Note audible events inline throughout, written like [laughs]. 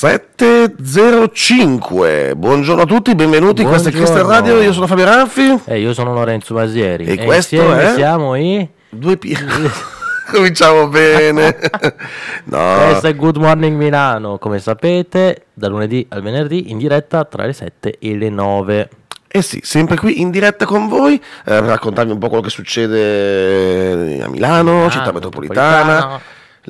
7.05 Buongiorno a tutti, benvenuti, questo è Cristian Radio, io sono Fabio Ranfi E eh, io sono Lorenzo Basieri E, e eh, questo è... siamo i... Due pi... [laughs] Cominciamo bene [laughs] no. Questo è Good Morning Milano, come sapete, da lunedì al venerdì in diretta tra le 7 e le 9 eh sì, sempre qui in diretta con voi, eh, raccontarvi un po' quello che succede a Milano, Milano città metropolitana. metropolitana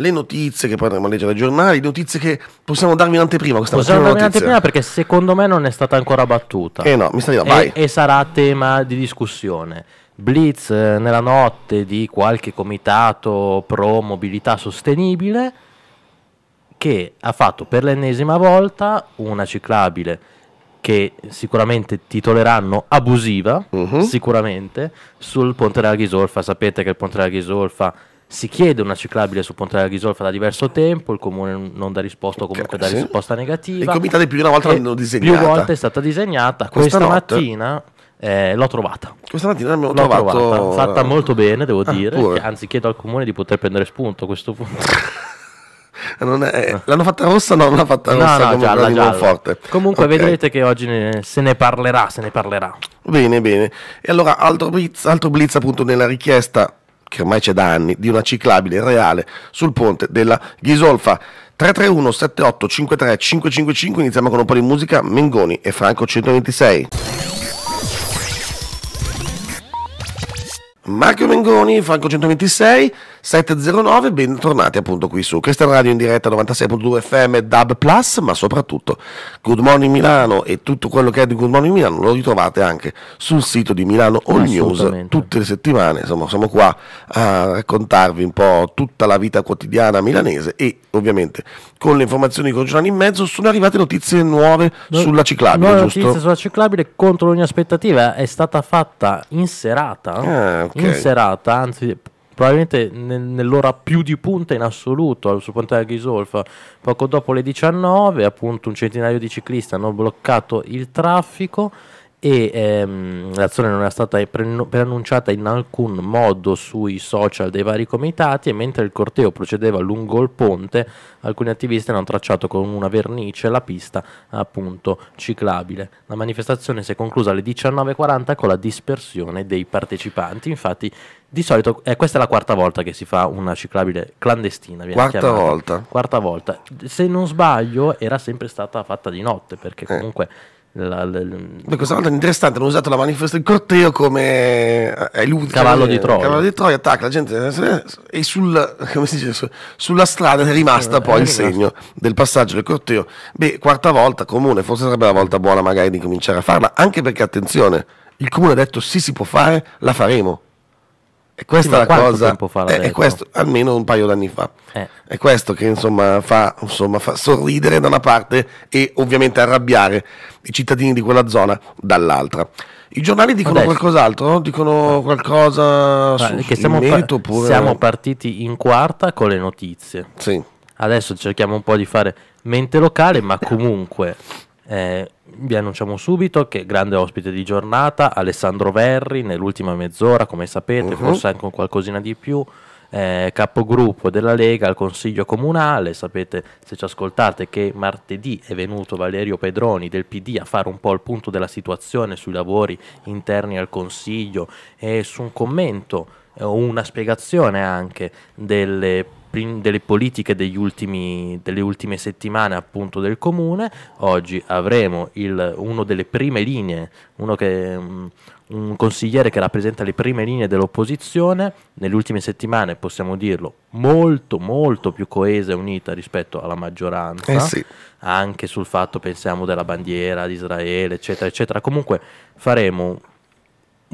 le notizie che poi andremo a leggere ai giornali, notizie che possiamo darvi in anteprima questa possiamo mattina. Possiamo darvi in anteprima perché secondo me non è stata ancora battuta. Eh no, mi stai là, vai. E, e sarà tema di discussione. Blitz eh, nella notte di qualche comitato pro mobilità sostenibile che ha fatto per l'ennesima volta una ciclabile che sicuramente titoleranno abusiva, uh mhm. -huh. sicuramente, sul Ponte della Ghisolfa. Sapete che il Ponte della Ghisolfa si chiede una ciclabile su Ponte della Ghisolfa da diverso tempo, il comune non dà risposta o comunque okay, dà risposta negativa. I comitati più di una volta l'hanno disegnata. Più volte è stata disegnata. Questa, Questa mattina eh, l'ho trovata. Questa mattina l'ho trovato... trovata. Fatta molto bene, devo ah, dire. Pure. Anzi, chiedo al comune di poter prendere spunto a questo punto. [laughs] È, eh, l'hanno fatta rossa? No, non l'ha fatta rossa no, no, gialla, gialla. forte. Comunque okay. vedrete che oggi ne, se ne parlerà, se ne parlerà. Bene, bene. E allora altro blitz, altro blitz appunto nella richiesta che ormai c'è da anni, di una ciclabile reale sul ponte della Ghisolfa. 331 78 53 555 iniziamo con un po' di musica, Mengoni e Franco 126. Marco Mengoni, Franco 126, 709, bentornati appunto qui su Cristian Radio in diretta 96.2 FM DAB Plus, ma soprattutto Good Morning Milano e tutto quello che è di Good Morning Milano lo ritrovate anche sul sito di Milano All News tutte le settimane, insomma siamo qua a raccontarvi un po' tutta la vita quotidiana milanese e ovviamente con le informazioni con Giovanni in mezzo, sono arrivate notizie nuove no, sulla ciclabile. Nuove giusto? notizie sulla ciclabile contro ogni aspettativa è stata fatta in serata, ah, okay. in serata anzi probabilmente nell'ora più di punta in assoluto sul ponte della Ghisolfa. Poco dopo le 19, appunto un centinaio di ciclisti hanno bloccato il traffico e ehm, l'azione non è stata preannunciata in alcun modo sui social dei vari comitati e mentre il corteo procedeva lungo il ponte alcuni attivisti hanno tracciato con una vernice la pista appunto ciclabile. La manifestazione si è conclusa alle 19.40 con la dispersione dei partecipanti, infatti di solito eh, questa è la quarta volta che si fa una ciclabile clandestina. Quarta chiamata. volta? Quarta volta. Se non sbaglio era sempre stata fatta di notte perché eh. comunque... Eh la, la, la, questa volta è interessante, hanno usato la manifesta del corteo come eh, è lui, cavallo, eh, di Troia. cavallo di Troia, attacca la gente eh, e sul, dice, sulla strada è rimasta eh, poi è il segno del passaggio del corteo. Beh, quarta volta comune, forse sarebbe la volta buona magari di cominciare a farla, anche perché attenzione, il comune ha detto sì si può fare, la faremo. E questa sì, è la cosa. Tempo fa eh, è, questo, almeno un paio d'anni fa. Eh. È questo che insomma fa, insomma fa, sorridere da una parte e ovviamente arrabbiare i cittadini di quella zona dall'altra. I giornali dicono Adesso. qualcos'altro? Dicono eh. qualcosa su, che siamo, merito, oppure... siamo partiti in quarta con le notizie. Sì. Adesso cerchiamo un po' di fare mente locale, ma comunque eh, vi annunciamo subito che grande ospite di giornata, Alessandro Verri, nell'ultima mezz'ora, come sapete, uh -huh. forse anche un qualcosina di più. Eh, capogruppo della Lega al Consiglio Comunale. Sapete, se ci ascoltate, che martedì è venuto Valerio Pedroni del PD a fare un po' il punto della situazione sui lavori interni al Consiglio e su un commento eh, o una spiegazione anche delle delle politiche ultimi, delle ultime settimane appunto del comune. Oggi avremo il, uno delle prime linee, che, mm, un consigliere che rappresenta le prime linee dell'opposizione, nelle ultime settimane possiamo dirlo, molto molto più coesa e unita rispetto alla maggioranza, eh sì. anche sul fatto pensiamo della bandiera di Israele, eccetera, eccetera. Comunque faremo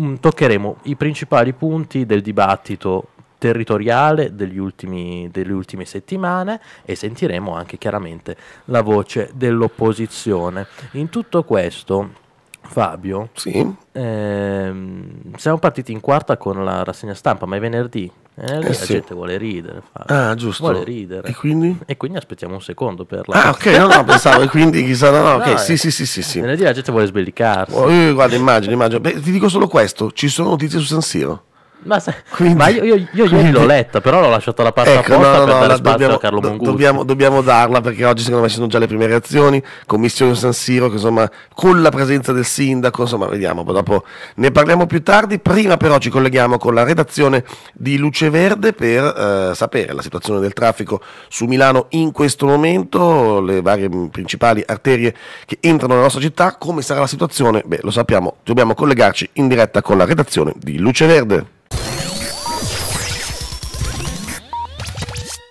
mm, toccheremo i principali punti del dibattito territoriale degli ultimi, delle ultime settimane e sentiremo anche chiaramente la voce dell'opposizione. In tutto questo, Fabio, sì. ehm, siamo partiti in quarta con la rassegna stampa, ma è venerdì. venerdì eh? eh la sì. gente vuole ridere, Fabio. Ah, giusto. Vuole ridere. E quindi? E quindi aspettiamo un secondo per la... Ah, ok, no, no, pensavo, e quindi chissà, no, no, ok, no, sì, eh. sì, sì, sì, sì. Venerdì la gente vuole sbellicarsi. Oh, guarda, immagino, immagino. Beh, ti dico solo questo, ci sono notizie su San Siro. Ma, se, quindi, ma io, io, io quindi, ieri l'ho letta, però l'ho lasciata la parte ecco, apposta no, no, per no, dare dobbiamo, a Carlo Mongusto. Dobbiamo, dobbiamo, darla perché oggi secondo me ci sono già le prime reazioni, commissione San Siro, che, insomma, con la presenza del sindaco, insomma, vediamo, dopo ne parliamo più tardi. Prima però ci colleghiamo con la redazione di Luce Verde per eh, sapere la situazione del traffico su Milano in questo momento, le varie principali arterie che entrano nella nostra città, come sarà la situazione? Beh, lo sappiamo, dobbiamo collegarci in diretta con la redazione di Luce Verde.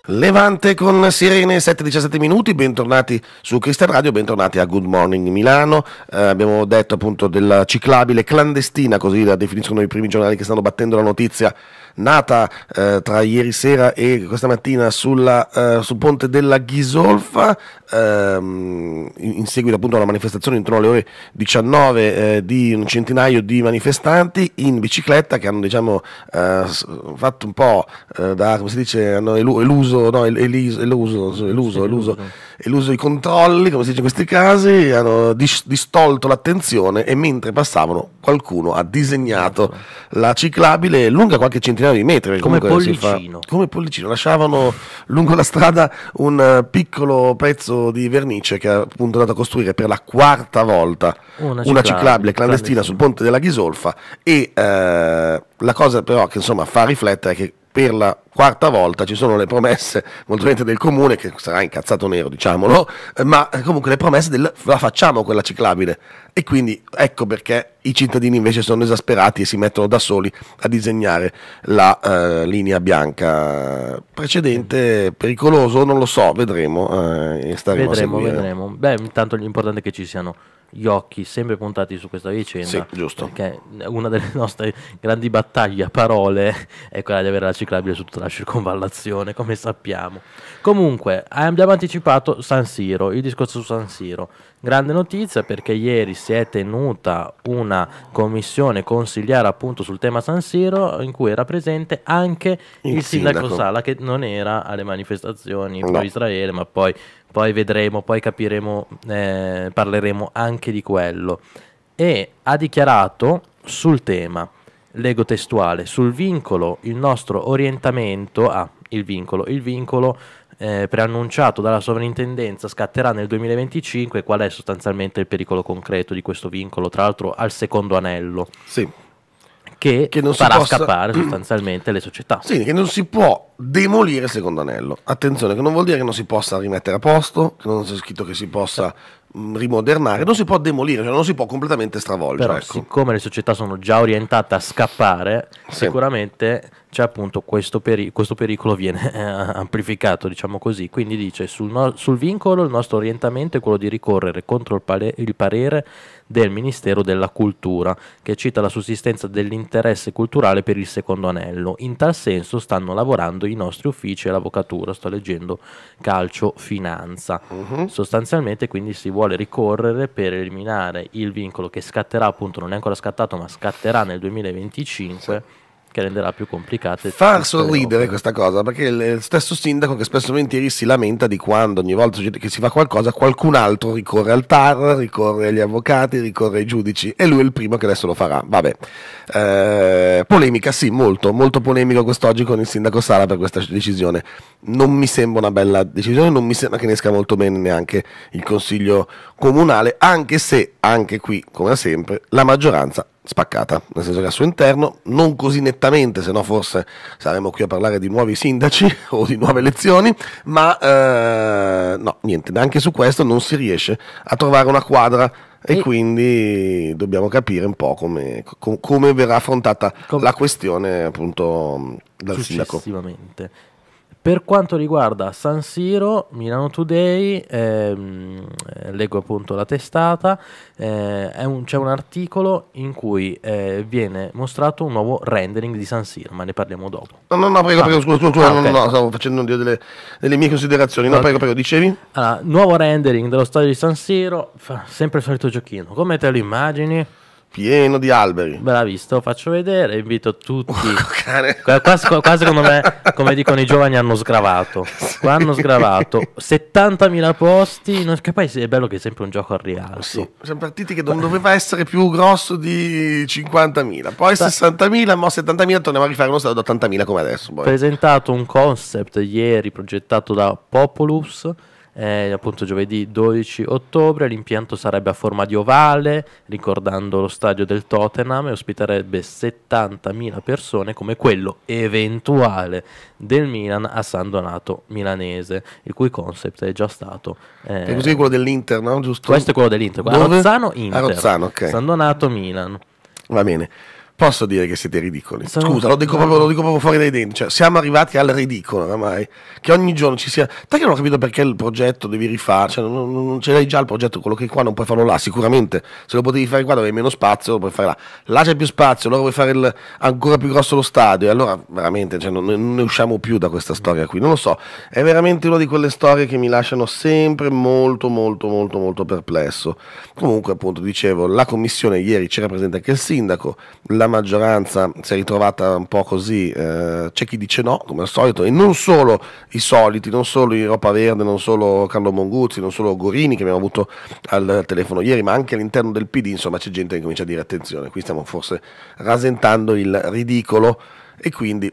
Levante con Sirene 7-17 minuti, bentornati su Cristian Radio, bentornati a Good Morning Milano, eh, abbiamo detto appunto della ciclabile clandestina, così la definiscono i primi giornali che stanno battendo la notizia nata eh, tra ieri sera e questa mattina sulla, eh, sul ponte della Ghisolfa, ehm, in seguito appunto alla manifestazione intorno alle ore 19 eh, di un centinaio di manifestanti in bicicletta che hanno diciamo, eh, fatto un po' eh, da, come si dice, hanno eluso, no, el eluso, eluso, eluso, eluso e l'uso dei controlli, come si dice in questi casi, hanno distolto l'attenzione e mentre passavano qualcuno ha disegnato la ciclabile lunga qualche centinaio di metri. Come pollicino. Fa, come pollicino. Lasciavano lungo la strada un eh, piccolo pezzo di vernice che ha appunto andato a costruire per la quarta volta una, ciclabile, una ciclabile clandestina, clandestina sul ponte della Ghisolfa e eh, la cosa però che insomma fa riflettere è che per la quarta volta ci sono le promesse molto lente del comune che sarà incazzato nero diciamolo ma eh, comunque le promesse del la facciamo quella ciclabile e quindi ecco perché i cittadini invece sono esasperati e si mettono da soli a disegnare la uh, linea bianca precedente pericoloso non lo so vedremo uh, vedremo vedremo beh intanto l'importante è che ci siano gli occhi sempre puntati su questa vicenda. Sì, giusto. Perché una delle nostre grandi battaglie a parole è quella di avere la ciclabile su tutta la circonvallazione, come sappiamo. Comunque, abbiamo anticipato San Siro, il discorso su San Siro. Grande notizia perché ieri si è tenuta una commissione consigliare appunto sul tema San Siro in cui era presente anche il, il sindaco. sindaco. Sala che non era alle manifestazioni no. pro Israele ma poi, poi, vedremo, poi capiremo, eh, parleremo anche di quello. E ha dichiarato sul tema, leggo testuale, sul vincolo il nostro orientamento a... Ah, il vincolo, il vincolo eh, preannunciato dalla sovrintendenza scatterà nel 2025, qual è sostanzialmente il pericolo concreto di questo vincolo, tra l'altro al secondo anello? Sì che, che farà possa... scappare [clears throat] sostanzialmente le società. Sì, che non si può demolire il secondo anello. Attenzione, che non vuol dire che non si possa rimettere a posto, che non c'è scritto che si possa mh, mm, rimodernare, non si può demolire, cioè non si può completamente stravolgere. Però ecco. siccome le società sono già orientate a scappare, sì. sicuramente c'è appunto questo, peri- questo pericolo viene eh, amplificato, diciamo così. Quindi dice sul, no- sul, vincolo il nostro orientamento è quello di ricorrere contro il, pare- il parere del Ministero della Cultura, che cita la sussistenza dell'interesse culturale per il secondo anello. In tal senso stanno lavorando i nostri uffici e l'avvocatura, sto leggendo calcio finanza. Uh mhm. -huh. Sostanzialmente quindi si vuole ricorrere per eliminare il vincolo che scatterà appunto, non è ancora scattato ma scatterà nel 2025. Sì che renderà più complicate. Far sorridere opere. questa cosa, perché il stesso sindaco che spesso volentieri si lamenta di quando ogni volta che si fa qualcosa qualcun altro ricorre al TAR, ricorre agli avvocati, ricorre ai giudici e lui è il primo che adesso lo farà. Vabbè, eh, polemica sì, molto, molto polemico quest'oggi con il sindaco Sala per questa decisione. Non mi sembra una bella decisione, non mi sembra che ne esca molto bene neanche il Consiglio Comunale, anche se anche qui, come sempre, la maggioranza spaccata, nel senso che al suo interno, non così nettamente, se no forse saremmo qui a parlare di nuovi sindaci [laughs] o di nuove elezioni, ma eh, no, niente, neanche su questo non si riesce a trovare una quadra e, e quindi dobbiamo capire un po' come, com, come verrà affrontata com- la questione appunto dal sindaco. Per quanto riguarda San Siro, Milano Today, ehm, eh, leggo appunto la testata, eh, un, c'è un articolo in cui eh, viene mostrato un nuovo rendering di San Siro, ma ne parliamo dopo. No, no, no, prego, ah, prego, scusa, scusa, scusa ah, no, okay. no, stavo facendo delle, delle mie considerazioni, no, okay. prego, prego, dicevi? Allora, nuovo rendering dello stadio di San Siro, sempre il solito giochino, come te lo immagini? pieno di alberi. Bravissimo, faccio vedere, invito tutti. qua, qua, qua, secondo me, come dicono i giovani, hanno sgravato. Qua hanno sgravato 70.000 posti, che poi è bello che è sempre un gioco a rialzo. Sì, siamo partiti che non doveva essere più grosso di 50.000, poi 60.000, mo 70.000, torniamo a rifare uno stato da 80.000 come adesso. Poi. Boh. Presentato un concept ieri progettato da Populus eh, appunto giovedì 12 ottobre l'impianto sarebbe a forma di ovale, ricordando lo stadio del Tottenham e ospiterebbe 70.000 persone come quello eventuale del Milan a San Donato milanese, il cui concept è già stato... Eh, è così quello dell'Inter, no? Giusto? Questo è quello dell'Inter, Rozzano Inter, Arozzano, okay. San Donato Milan. Va bene. Posso dire che siete ridicoli. Sono... Scusa, lo dico, proprio, lo dico, proprio, fuori dai denti. Cioè, siamo arrivati al ridicolo oramai. Che ogni giorno ci sia. Te che non ho capito perché il progetto devi rifare. Cioè, non, non ce l'hai già il progetto, quello che qua non puoi farlo là. Sicuramente se lo potevi fare qua dove hai meno spazio, lo puoi fare là. Là c'è più spazio, allora vuoi fare il... ancora più grosso lo stadio. E allora veramente cioè, non, non ne usciamo più da questa storia qui. Non lo so. È veramente una di quelle storie che mi lasciano sempre molto, molto, molto, molto perplesso. Comunque, appunto, dicevo, la commissione ieri c'era presente anche il sindaco. La la maggioranza si è ritrovata un po' così, eh, c'è chi dice no, come al solito, e non solo i soliti, non solo Europa Verde, non solo Carlo Monguzzi, non solo Gorini che abbiamo avuto al telefono ieri, ma anche all'interno del PD, insomma c'è gente che comincia a dire attenzione, qui stiamo forse rasentando il ridicolo e quindi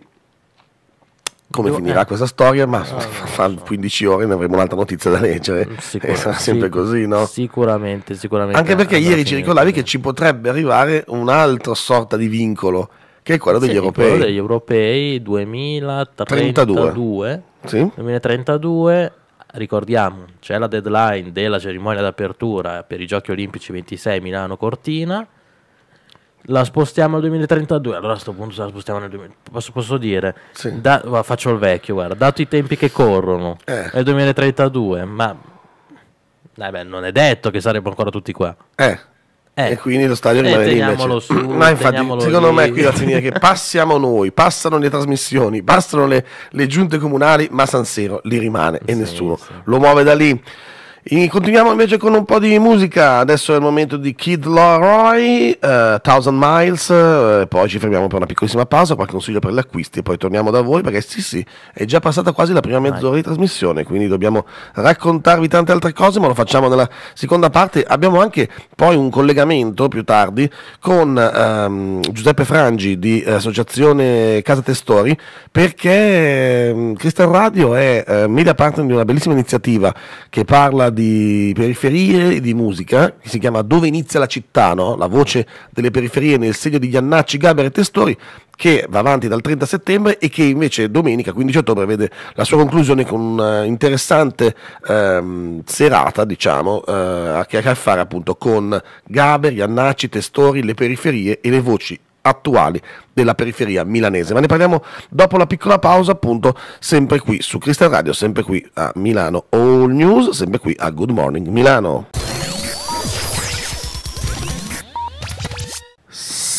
come Do finirà eh. questa storia, ma eh, fra 15 ore ne avremo un'altra notizia da leggere. Mm, [laughs] e sarà sempre sic così, no? Sicuramente, sicuramente. Anche perché ieri ci ricordavi che ci potrebbe arrivare un'altra sorta di vincolo, che è quello degli sì, europei. Quello degli europei 2032. Sì? 2032 ricordiamo, c'è la deadline della cerimonia d'apertura per i Giochi Olimpici 26 Milano-Cortina la spostiamo al 2032, allora a questo punto se la spostiamo nel 2032. posso, posso dire, sì. da, faccio il vecchio, guarda, dato i tempi che corrono, eh. è il 2032, ma eh beh, non è detto che saremmo ancora tutti qua. Eh. Eh. e quindi lo stadio eh, rimane lì invece. Su, [clears throat] ma infatti secondo lì. me qui la finire che passiamo noi passano le trasmissioni passano le, le giunte comunali ma San Sero lì rimane sì, e nessuno sì. lo muove da lì e continuiamo invece con un po' di musica, adesso è il momento di Kid Laroi, uh, Thousand Miles, uh, poi ci fermiamo per una piccolissima pausa, qualche consiglio per gli acquisti e poi torniamo da voi perché sì sì, è già passata quasi la prima mezz'ora di trasmissione, quindi dobbiamo raccontarvi tante altre cose, ma lo facciamo nella seconda parte, abbiamo anche poi un collegamento più tardi con um, Giuseppe Frangi di Associazione Casa Testori perché um, ehm, Christian Radio è uh, media partner di una bellissima iniziativa che parla di periferie e di musica, che si chiama Dove inizia la città, no? la voce delle periferie nel segno di Giannacci, Gaber e Testori, che va avanti dal 30 settembre e che invece domenica 15 ottobre vede la sua conclusione con un'interessante ehm, serata, diciamo, eh, che ha a che fare appunto con Gaber, Giannacci, Testori, le periferie e le voci attuali della periferia milanese. Ma ne parliamo dopo la piccola pausa, appunto, sempre qui su Crystal Radio, sempre qui a Milano All News, sempre qui a Good Morning Milano.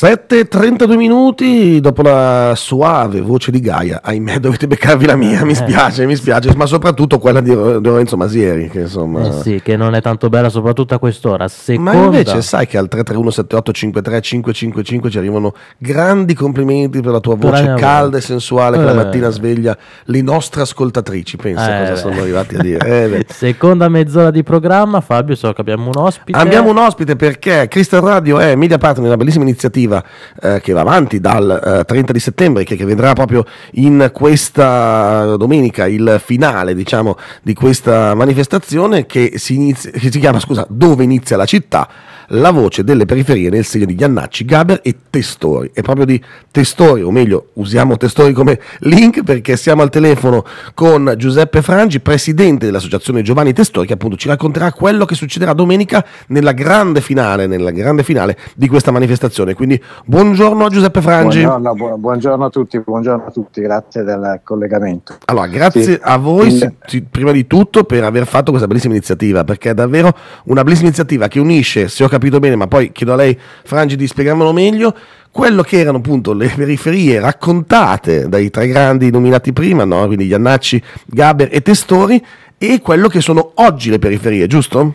7.32 minuti dopo la suave voce di Gaia, ahimè dovete beccarvi la mia, mi eh. spiace, eh. mi spiace, ma soprattutto quella di, Lorenzo Masieri, che insomma... Eh sì, che non è tanto bella soprattutto a quest'ora. Seconda... Ma invece sai che al 331-78-53-555 ci arrivano grandi complimenti per la tua voce Brava. calda e sensuale che eh. la mattina sveglia le nostre ascoltatrici, pensa eh. cosa sono arrivati a dire. Eh, [laughs] Seconda mezz'ora di programma, Fabio, so che abbiamo un ospite. Abbiamo un ospite perché Crystal Radio è media partner, una bellissima iniziativa lavorativa eh, che va avanti dal eh, 30 di settembre, che, che, vedrà proprio in questa domenica il finale diciamo, di questa manifestazione che si, inizia, che si chiama scusa, Dove inizia la città? la voce delle periferie nel segno di Giannacci, Gaber e Testori. E proprio di Testori, o meglio, usiamo Testori come link perché siamo al telefono con Giuseppe Frangi, presidente dell'associazione Giovanni Testori, che appunto ci racconterà quello che succederà domenica nella grande finale, nella grande finale di questa manifestazione. Quindi buongiorno a Giuseppe Frangi. Buongiorno, bu- buongiorno a tutti, buongiorno a tutti, grazie del collegamento. Allora, grazie sì. a voi Il... si, prima di tutto per aver fatto questa bellissima iniziativa, perché è davvero una bellissima iniziativa che unisce, se ho capito, capito bene, ma poi chiedo a lei, Frangi, di spiegarmelo meglio, quello che erano appunto le periferie raccontate dai tre grandi nominati prima, no? quindi Giannacci, Gaber e Testori, e quello che sono oggi le periferie, giusto?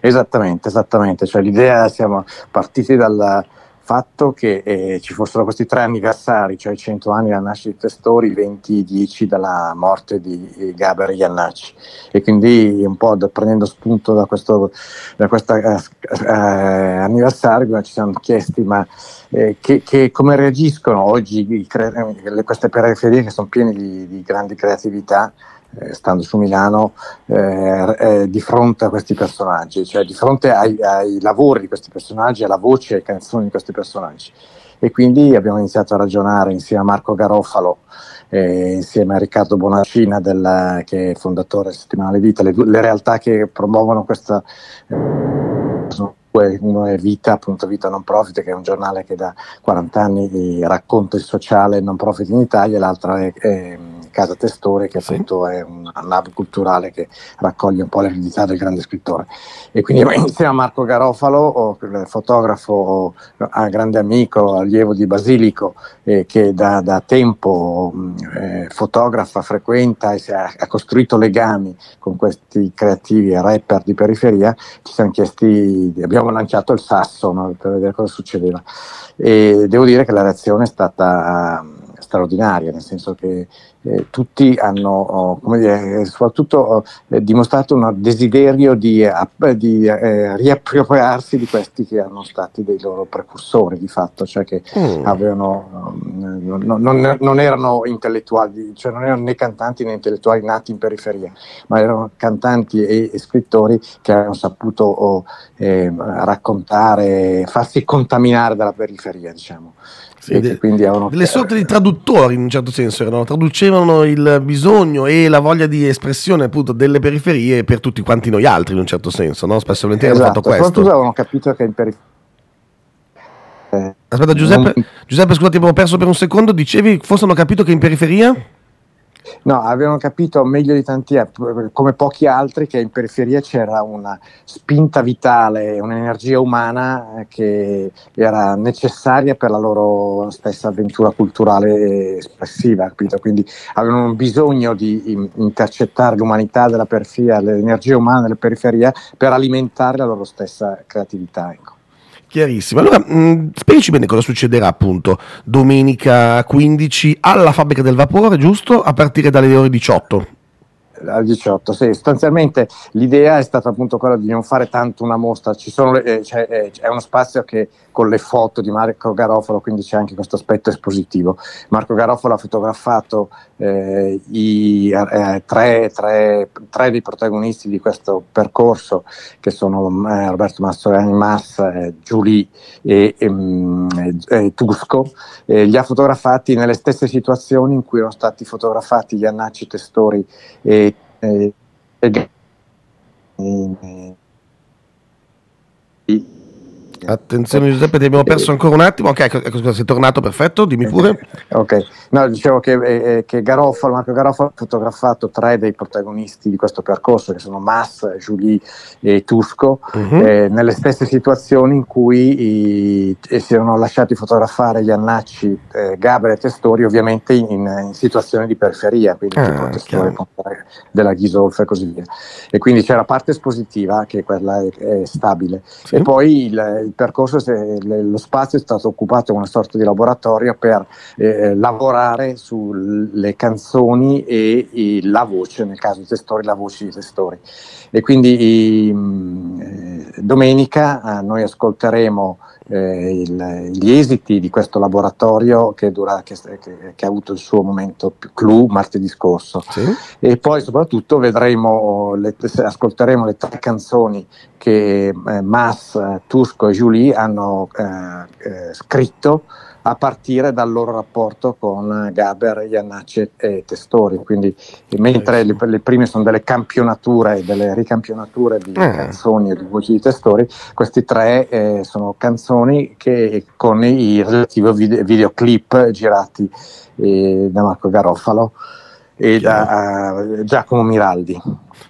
Esattamente, esattamente, cioè l'idea siamo partiti dalla, fatto che eh, ci fossero questi tre anniversari, cioè i 100 anni dalla nascita di Testori, 20, 10 dalla morte di Gaber Iannacci e quindi un po' prendendo spunto da questo da questa, eh, eh anniversario ci siamo chiesti ma eh, che, che, come reagiscono oggi cre- queste periferie che sono piene di, di grandi creatività eh, stando su Milano, eh, di fronte a questi personaggi, cioè di fronte ai, ai lavori di questi personaggi, alla voce e canzoni di questi personaggi e quindi abbiamo iniziato a ragionare insieme a Marco Garofalo e insieme a Riccardo Bonacina del, che è fondatore del settimanale Vita le, le realtà che promuovono questa eh, uno è Vita, appunto Vita Non Profit che è un giornale che da 40 anni eh, racconta il sociale non profit in Italia l'altra è, è Casa Testore, che appunto sì. è un hub culturale che raccoglie un po' l'eredità del grande scrittore. E quindi [laughs] insieme a Marco Garofalo, fotografo, grande amico, allievo di Basilico, eh, che da, da tempo mm, eh, fotografa, frequenta e ha, ha, costruito legami con questi creativi rapper di periferia, ci siamo chiesti, abbiamo lanciato il sasso no, per vedere cosa succedeva. E devo dire che la reazione è stata straordinaria, nel senso che eh, tutti hanno, oh, come dire, eh, soprattutto oh, eh, dimostrato un desiderio di, eh, di eh, riappropriarsi di questi che erano stati dei loro precursori di fatto, cioè che mm. avevano, um, mm, non, non, non, erano intellettuali, cioè non erano né cantanti né intellettuali nati in periferia, ma erano cantanti e, e scrittori che avevano saputo oh, ehm, raccontare, farsi contaminare dalla periferia, diciamo. Sì, de- quindi avevano... delle sorte di traduttori in un certo senso erano, traducevano il bisogno e la voglia di espressione appunto delle periferie per tutti quanti noi altri in un certo senso, no? spesso e volentieri esatto, hanno fatto esatto. questo. Soprattutto avevano capito che in periferia eh, Aspetta Giuseppe, non... Giuseppe scusate abbiamo perso per un secondo, dicevi forse hanno capito che in periferia? No, avevano capito meglio di tanti, eh, come pochi altri, che in periferia c'era una spinta vitale, un'energia umana eh, che era necessaria per la loro stessa avventura culturale e espressiva, capito? Quindi avevano bisogno di intercettare l'umanità della periferia, l'energia umana della periferia per alimentare la loro stessa creatività. Ecco. Chiarissimo. Allora, mm, spiegaci bene cosa succederà appunto domenica 15 alla fabbrica del vapore, giusto? A partire dalle ore 18. Al 18, sì, sostanzialmente l'idea è stata appunto quella di non fare tanto una mostra, le, eh, c'è, eh, c'è, uno spazio che con le foto di Marco Garofalo, quindi c'è anche questo aspetto espositivo. Marco Garofalo ha fotografato eh, i eh, tre, tre, tre, dei protagonisti di questo percorso, che sono eh, Roberto Mastroianni Massa, eh, Giulie e, e mm, eh, eh, Tusco, li ha fotografati nelle stesse situazioni in cui erano stati fotografati gli Annacci Testori e, e, e Attenzione Giuseppe, ti abbiamo eh, perso ancora un attimo. Ok, ecco, ecco sei tornato, perfetto, dimmi eh, pure. Eh, ok, no, dicevo che, eh, che Garofalo, Marco Garofalo ha fotografato tre dei protagonisti di questo percorso, che sono Mass, Julie e Tusco, uh-huh. eh, nelle stesse situazioni in cui i, si erano lasciati fotografare gli annacci eh, Gabriele e Testori, ovviamente in, in, situazioni di periferia, quindi ah, Testori della Ghisolfa e così via. E quindi c'è la parte espositiva che quella è, è stabile. Sì. E poi il il percorso, se, lo spazio è stato occupato come una sorta di laboratorio per eh, lavorare sulle canzoni e, e, la voce, nel caso i testori, la voce di testori. E quindi i, mm, domenica eh, noi ascolteremo eh, il, gli esiti di questo laboratorio che, dura, che, che, che, ha avuto il suo momento più clou martedì scorso sì. e poi soprattutto vedremo, le, ascolteremo le tre canzoni che eh, Mas, eh, Tusco e Julie hanno eh, scritto a partire dal loro rapporto con Gaber, Iannacci e Testori. Quindi, mentre eh, le, le, prime sono delle campionature, e delle ricampionature di eh. canzoni e di voci di Testori, questi tre eh, sono canzoni che, con i relativi video, videoclip girati eh, da Marco Garofalo e da eh, Giacomo Miraldi.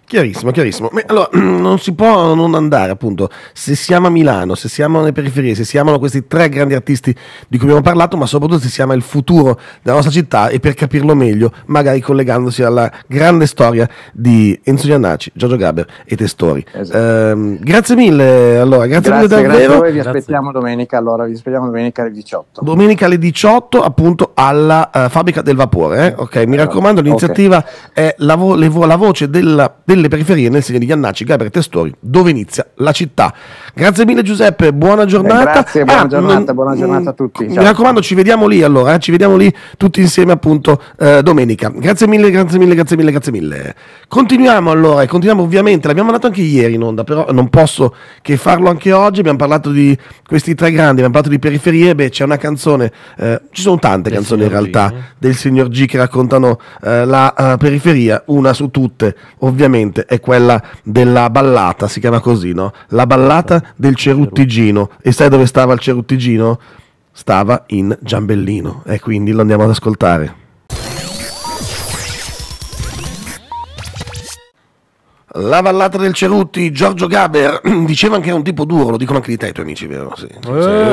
Chiarissimo, chiarissimo. Allora, [clears throat] non si può non andare, appunto, se siamo a Milano, se siamo nelle periferie, se siamo questi tre grandi artisti di cui abbiamo parlato, ma soprattutto se siamo il futuro della nostra città e per capirlo meglio, magari collegandosi alla grande storia di Enzo Giannacci, Giorgio Gaber e Testori. Esatto. Eh, grazie mille, allora, grazie, grazie mille davvero. Grazie a vi aspettiamo grazie. domenica, allora, vi aspettiamo domenica alle 18. Domenica alle 18, appunto, alla uh, Fabbrica del Vapore, eh? ok? Mi raccomando, l'iniziativa okay. è la, vo- vo- la voce della, della delle periferie nel segno di Iannacci, Gaber Testori, dove inizia la città. Grazie mille Giuseppe, buona giornata. Eh, grazie, buona, ah, giornata, non, mm, buona mm, giornata a tutti. Mi raccomando, ci vediamo lì allora, eh? ci vediamo lì tutti insieme appunto eh, domenica. Grazie mille, grazie mille, grazie mille, grazie mille. Continuiamo allora e continuiamo ovviamente, l'abbiamo dato anche ieri in onda, però non posso che farlo anche oggi, abbiamo parlato di questi tre grandi, abbiamo parlato di periferie, beh c'è una canzone, eh, ci sono tante canzoni in realtà G, eh. del signor G che raccontano eh, la periferia, una su tutte ovviamente mente è quella della ballata, si chiama così, no? La ballata del Ceruttigino. E sai dove stava il Ceruttigino? Stava in Giambellino e quindi lo andiamo ad ascoltare. La ballata del Cerutti, Giorgio Gaber, [clears throat] diceva che era un tipo duro, lo dicono anche di te i tuoi amici, vero? Sì. Eh,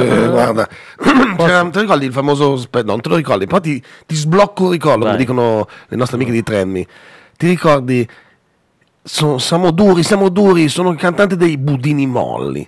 eh, guarda, [clears throat] C'era, ti ricordi il famoso... No, non te lo ricordi, però ti, ti sblocco un ricordo, come dicono le nostre amiche di Trenmi. Ti ricordi sono, siamo duri, siamo duri, sono il cantante dei budini molli.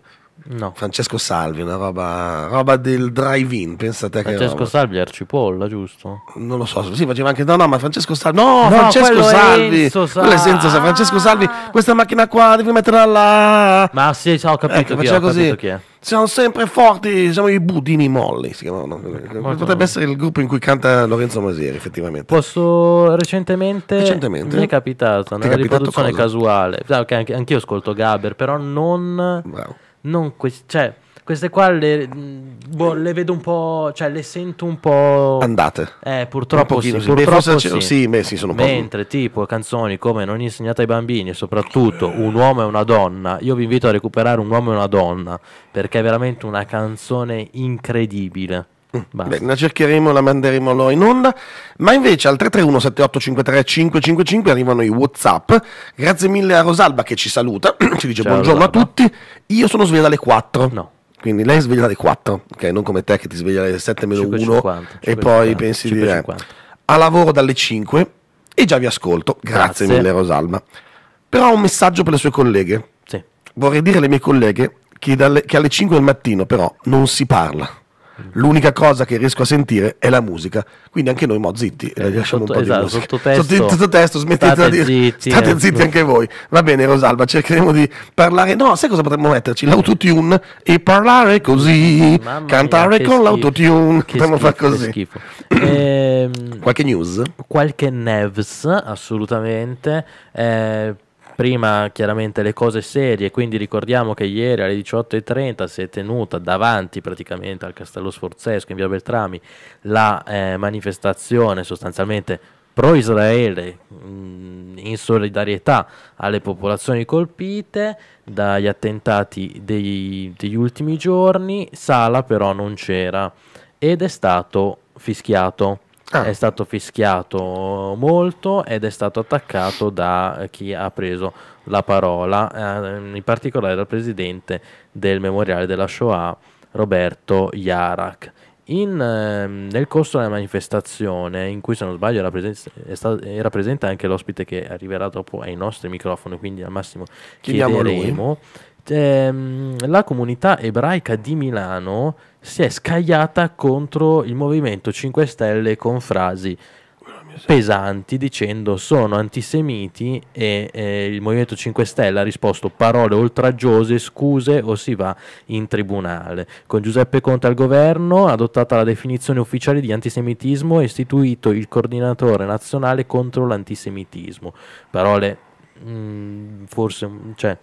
No. Francesco Salvi, una roba, roba del drive-in, pensate a che Francesco roba. Salvi era cipolla, giusto? Non lo so, sì, faceva anche... No, no, ma Francesco Salvi... No, no Francesco Salvi! Salvi. Senza, Francesco Salvi, questa macchina qua devi metterla là! Ma sì, ho capito ecco, chi, ho così. capito chi è siamo sempre forti, siamo i budini molli. Potrebbe essere il gruppo in cui canta Lorenzo Masieri, effettivamente. Posso recentemente, recentemente? mi è capitato una è riproduzione casuale. Ah, okay, anche, anch'io ascolto Gaber, però non. Bravo non queste, cioè, queste qua le, boh, le, vedo un po', cioè le sento un po'... Andate. Eh, purtroppo un pochino, sì, purtroppo sì. sì, beh, sì sono Mentre po'... tipo canzoni come Non insegnate ai bambini, e soprattutto Un uomo e una donna, io vi invito a recuperare Un uomo e una donna, perché è veramente una canzone incredibile. Beh, la cercheremo, la manderemo loro in onda. Ma invece al 331-7853-555 arrivano i WhatsApp. Grazie mille a Rosalba che ci saluta, [clears throat] ci dice Ciao, buongiorno Rosalba. a tutti. Io sono sveglio alle 4. No. Quindi lei sveglia alle 4, ok? Non come te che ti sveglia alle 7 meno 1 50, e 50, poi 50, pensi di... Eh, a lavoro dalle 5 e già vi ascolto. Grazie, Grazie. mille Rosalba. Però ho un messaggio per le sue colleghe. Sì. Vorrei dire alle mie colleghe che, dalle, che alle 5 del mattino però non si parla l'unica cosa che riesco a sentire è la musica. Quindi anche noi mo zitti eh, e lasciamo sotto, un po' esatto, di musica. Sottotesto, sottotesto smettetela di zitti, state eh, zitti anche voi. Va bene Rosalba, cercheremo di parlare. No, sai cosa potremmo metterci? L'autotune e parlare così, Mamma cantare mia, con l'autotune, che potremmo far così. [clears throat] Ehm, qualche news? Qualche nevs, assolutamente. Eh, prima chiaramente le cose serie, quindi ricordiamo che ieri alle 18.30 si è tenuta davanti praticamente al Castello Sforzesco in via Beltrami la eh, manifestazione sostanzialmente pro-Israele mm, in solidarietà alle popolazioni colpite dagli attentati dei, degli ultimi giorni, Sala però non c'era ed è stato fischiato Ah. È stato fischiato molto ed è stato attaccato da chi ha preso la parola, eh, in particolare dal presidente del memoriale della Shoah, Roberto Jarak. In, ehm, nel corso della manifestazione, in cui se non sbaglio era, presen- sta- era, presente anche l'ospite che arriverà dopo ai nostri microfoni, quindi al massimo chiederemo, ehm, la comunità ebraica di Milano si è scagliata contro il Movimento 5 Stelle con frasi pesanti dicendo sono antisemiti e eh, il Movimento 5 Stelle ha risposto parole oltraggiose, scuse o si va in tribunale. Con Giuseppe Conte al governo ha adottato la definizione ufficiale di antisemitismo e istituito il coordinatore nazionale contro l'antisemitismo. Parole mh, mm, forse cioè,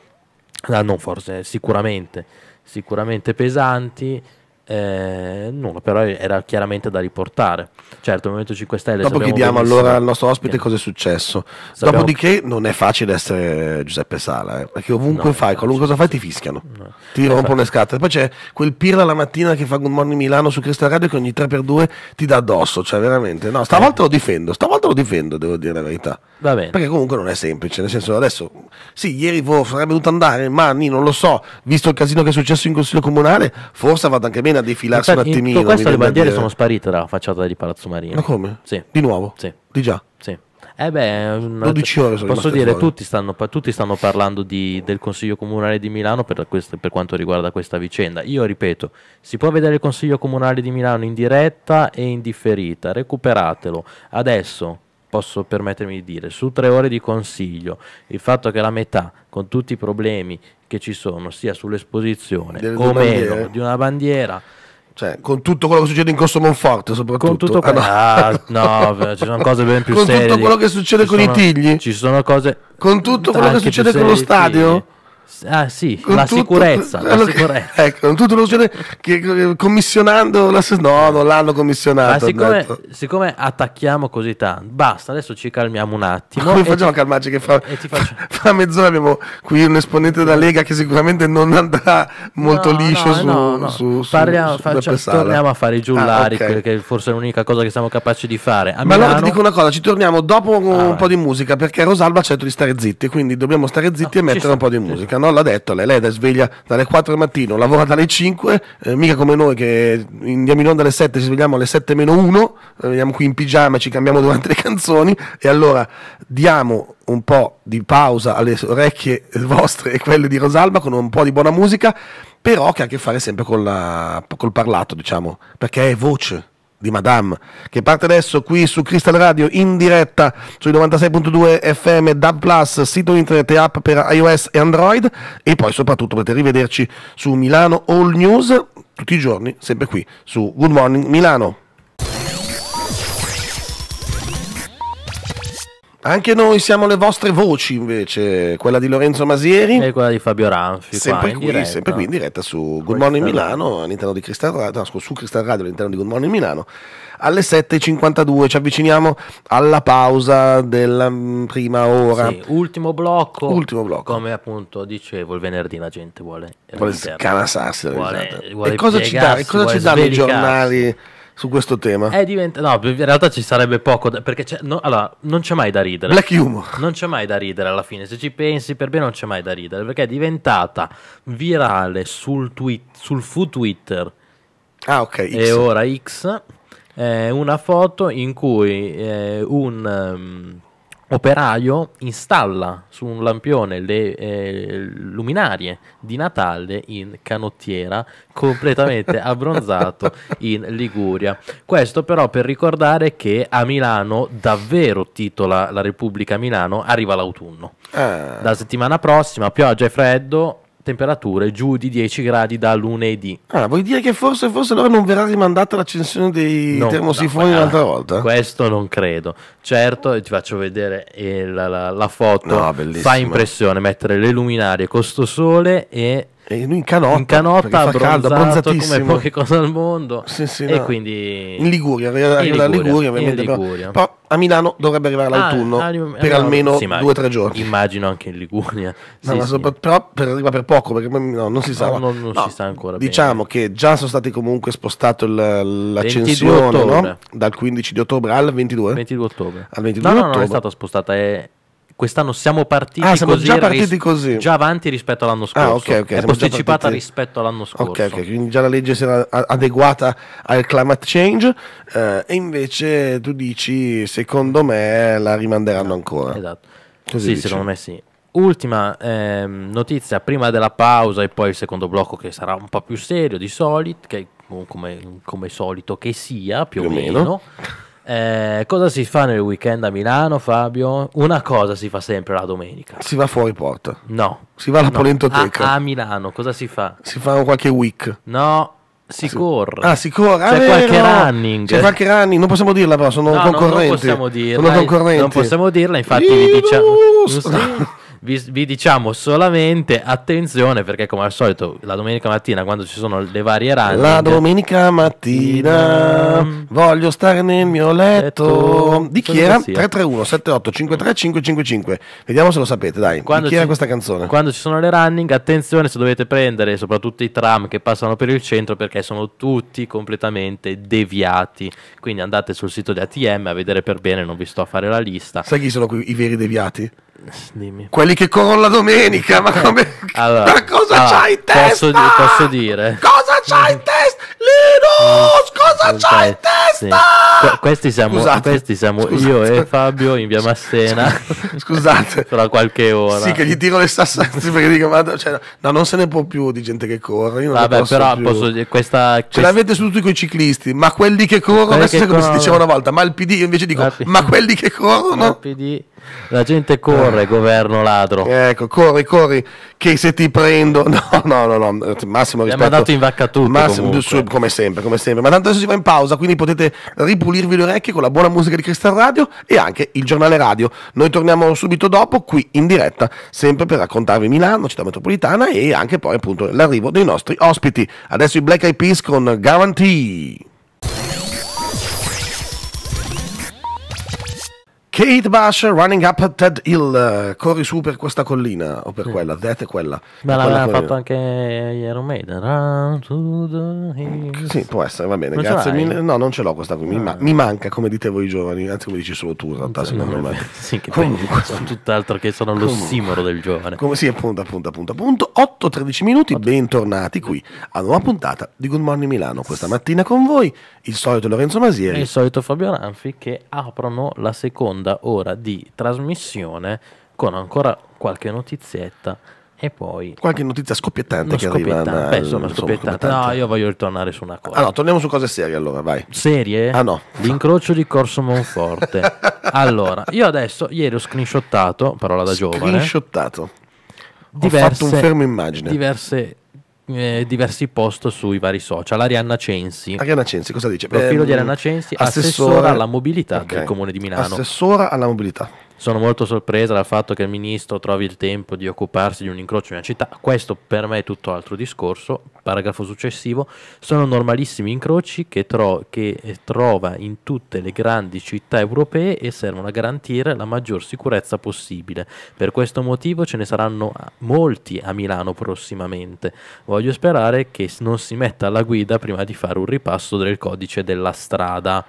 ah, non forse, sicuramente, sicuramente pesanti eh, nulla, però era chiaramente da riportare. Certo, il Movimento 5 Stelle. Dopo chiediamo allora al nostro ospite cosa è successo. Sappiamo Dopodiché che... non è facile essere Giuseppe Sala, eh, perché ovunque no, fai, qualunque cosa fai ti fischiano, no. ti no, rompono le scatole. Poi c'è quel pirla la mattina che fa Good Morning Milano su Crystal Radio che ogni 3x2 ti dà addosso, cioè veramente. No, stavolta eh. lo difendo, stavolta lo difendo, devo dire la verità. Va bene. Perché comunque non è semplice, nel senso adesso sì, ieri vo, sarebbe dovuto andare, ma non lo so, visto il casino che è successo in Consiglio Comunale, forse vado anche bene appena defilarsi un attimino. In queste le bandiere dire... sono sparite dalla facciata di Palazzo Marino. Ma come? Sì. Di nuovo? Sì. Di già? Sì. Eh beh, una... 12 ore sono posso dire, tutti stanno, tutti stanno parlando di, del Consiglio Comunale di Milano per, questo, per, quanto riguarda questa vicenda. Io ripeto, si può vedere il Consiglio Comunale di Milano in diretta e in differita, recuperatelo. Adesso posso permettermi di dire, su tre ore di consiglio, il fatto che la metà, con tutti i problemi che ci sono sia sull'esposizione Delle o meno di una bandiera cioè, con tutto quello che succede in Corso Monforte, soprattutto. Con tutto ah, quello ah, no. ci sono cose ben più con serie. Con tutto quello che succede con sono, i tigli. Ci sono cose. Con tutto quello che succede con lo stadio. Ah sì, con la tutto, sicurezza, la allora, sicurezza. Ecco, con tutto lo che commissionando la, no, non l'hanno commissionato. Siccome, siccome, attacchiamo così tanto, basta, adesso ci calmiamo un attimo. Come facciamo a calmarci che fa, faccio... [laughs] fa, mezz'ora abbiamo qui un esponente della Lega che sicuramente non andrà molto no, liscio no, su, no, no. su, su, Parliamo, su faccia, torniamo a fare i giullari, ah, okay. che forse è l'unica cosa che siamo capaci di fare. A Ma allora ti dico una cosa, ci torniamo dopo ah, un vai. po' di musica, perché Rosalba ha certo di stare zitti, quindi dobbiamo stare zitti e mettere un po' di musica. Canolla l'ha detto, lei è sveglia dalle 4 del mattino, lavora dalle 5, eh, mica come noi che andiamo in onda alle 7, ci svegliamo alle 7 meno 1, eh, veniamo qui in pigiama, e ci cambiamo durante le canzoni e allora diamo un po' di pausa alle orecchie vostre e quelle di Rosalba con un po' di buona musica, però che ha a che fare sempre la, col parlato, diciamo, perché è voce di Madame, che parte adesso qui su Crystal Radio in diretta sui 96.2 FM DAB Plus, sito internet e app per iOS e Android e poi soprattutto potete rivederci su Milano All News tutti i giorni, sempre qui su Good Morning Milano. Anche noi siamo le vostre voci invece, quella di Lorenzo Masieri e quella di Fabio Ranfi. Sempre, qui in, diretta. sempre qui in diretta su Good Morning Milano, all'interno di Cristal Radio, no, su Cristal Radio all'interno di Good Morning Milano, alle 7.52 ci avviciniamo alla pausa della mm, prima ora. Sì, ultimo blocco. Ultimo blocco. Come appunto dicevo, il venerdì la gente vuole... Vuole scanasarsi. Vuole, esatto. vuole e cosa ci danno i giornali? su questo tema? Eh, diventa... no, in realtà ci sarebbe poco, da... perché no... allora, non c'è mai da ridere. Black humor. Non c'è mai da ridere alla fine, se ci pensi per bene non c'è mai da ridere, perché è diventata virale sul, tweet, sul fu Twitter. Ah, ok. X. E ora X, eh, una foto in cui eh, un... Um operaio installa su un lampione le eh, luminarie di Natale in canottiera, completamente [laughs] abbronzato in Liguria. Questo però per ricordare che a Milano davvero titola la Repubblica Milano, arriva l'autunno. Eh. La settimana prossima pioggia e freddo, temperature giù di 10 gradi da lunedì. Ah, vuol dire che forse, forse allora non verrà rimandata l'accensione dei no, termosifoni no, un'altra eh, volta? Questo non credo. Certo, ti faccio vedere eh, la, la, la foto. No, Fa impressione mettere le luminarie con sto sole e e in canotta, in canotta caldo, bronzatissimo. come poche cose al mondo. Sì, sì, no. E quindi in Liguria, arriva Liguria, Liguria ovviamente. In Liguria. Però, però, a Milano dovrebbe arrivare ah, l'autunno ah, per ah, almeno sì, due o tre giorni. Immagino anche in Liguria. No, sì, Però per, arriva per poco perché no, non si sa. No, non, non si sa ancora. Diciamo bene. che già sono stati comunque spostato il, l'accensione dal 15 di ottobre al 22. 22 ottobre. Al 22 no, ottobre. non è stata spostata. È quest'anno siamo partiti, ah, siamo così, già partiti ris- così, già avanti rispetto all'anno ah, scorso. Ah, okay, okay, è posticipata rispetto all'anno scorso. Ok, ok, quindi già la legge si era adeguata al climate change eh, e invece tu dici, secondo me la rimanderanno esatto, ancora. Esatto. Così sì, dici. secondo me sì. Ultima ehm, notizia prima della pausa e poi il secondo blocco che sarà un po' più serio di solito, che, come, come solito che sia più, più o meno. meno. Eh, cosa si fa nel weekend a Milano, Fabio? Una cosa si fa sempre la domenica. Si va fuori porta. No. Si va alla no. Polentoteca. A, a, Milano, cosa si fa? Si fa qualche week. No. Si, corre. Ah, si corre. Ah, C'è qualche running. C'è qualche running. Non possiamo dirla, però sono no, concorrenti. Non possiamo dirla. Sono eh, concorrenti. Non possiamo dirla, infatti, vi diciamo. [laughs] vi, vi, diciamo solamente attenzione perché come al solito la domenica mattina quando ci sono le varie running La domenica mattina mm. voglio stare nel mio letto. letto. Di chi era? 331 78 53 555. Vediamo se lo sapete, dai. Quando di chi ci, era questa canzone? Quando ci sono le running, attenzione se dovete prendere soprattutto i tram che passano per il centro perché sono tutti completamente deviati. Quindi andate sul sito di ATM a vedere per bene, non vi sto a fare la lista. Sai chi sono i veri deviati? Dimmi. Quelli che corrono la domenica, ma eh. come... Allora, ma cosa allora, c'hai in testa? Posso, posso dire? Cosa c'hai in testa? Linus, mm. cosa okay. c'hai in testa? Sì. Qu- questi siamo, questi siamo io e Fabio in via Massena. Scusate. Tra [laughs] qualche ora. Sì, che gli tiro le sassate [laughs] perché dico, ma cioè, no, non se ne può più di gente che corre. Io non Vabbè, però più. posso dire, questa... Ce quest... l'avete su tutti quei ciclisti, ma quelli che corrono, quelli adesso che come corrono... si diceva una volta, ma il PD, io invece dico, ma quelli che corrono... PD la gente corre, eh. governo ladro. Ecco, corri, corri, che se ti prendo... [laughs] No, no, no, no massimo rispetto. Mi ha mandato in vacca tutto massimo, su, come sempre, come sempre. Ma tanto adesso si va in pausa, quindi potete ripulirvi le orecchie con la buona musica di Cristal Radio e anche il giornale radio. Noi torniamo subito dopo, qui in diretta, sempre per raccontarvi Milano, città metropolitana e anche poi appunto l'arrivo dei nostri ospiti. Adesso i Black Eyed Peas con Guarantee. Kate Bush, Running Up at Ted Hill, eh, corri su per questa collina, o per sì. quella, That è quella. Beh, l'aveva fatto anche Iron Maiden. Round to the hills. Sì, può essere, va bene, non grazie mille. No, non ce l'ho questa qui, mi, ma ah. mi, manca, come dite voi giovani, anzi come dici solo tu in realtà, secondo me. [laughs] Sì, che Comunque. sono tutt'altro che sono lo simoro del giovane. Come si sì, appunto, appunto, appunto, appunto. 8-13 minuti, 8. bentornati qui a nuova puntata di Good Morning Milano. Questa mattina con voi il solito Lorenzo Masieri. E il solito Fabio Ranfi che aprono la seconda seconda ora di trasmissione con ancora qualche notizietta e poi qualche notizia scoppiettante che scoppiettante, arriva beh, insomma, scoppiettante. no io voglio ritornare su una cosa ah torniamo su cose serie allora vai serie? ah no l'incrocio di Corso Monforte [laughs] allora io adesso ieri ho screenshottato parola da giovane screenshottato ho fatto un fermo immagine diverse eh, diversi post sui vari social. Arianna Censi. Arianna Censi, cosa dice? Profilo Beh, di ehm, Arianna Censi, assessora, assessora alla mobilità okay. del comune di Milano. Assessora alla mobilità sono molto sorpresa dal fatto che il ministro trovi il tempo di occuparsi di un incrocio in una città. Questo per me è tutto altro discorso. Paragrafo successivo. Sono normalissimi incroci che, tro- che eh, trova in tutte le grandi città europee e servono a garantire la maggior sicurezza possibile. Per questo motivo ce ne saranno ah, molti a Milano prossimamente. Voglio sperare che non si metta alla guida prima di fare un ripasso del codice della strada.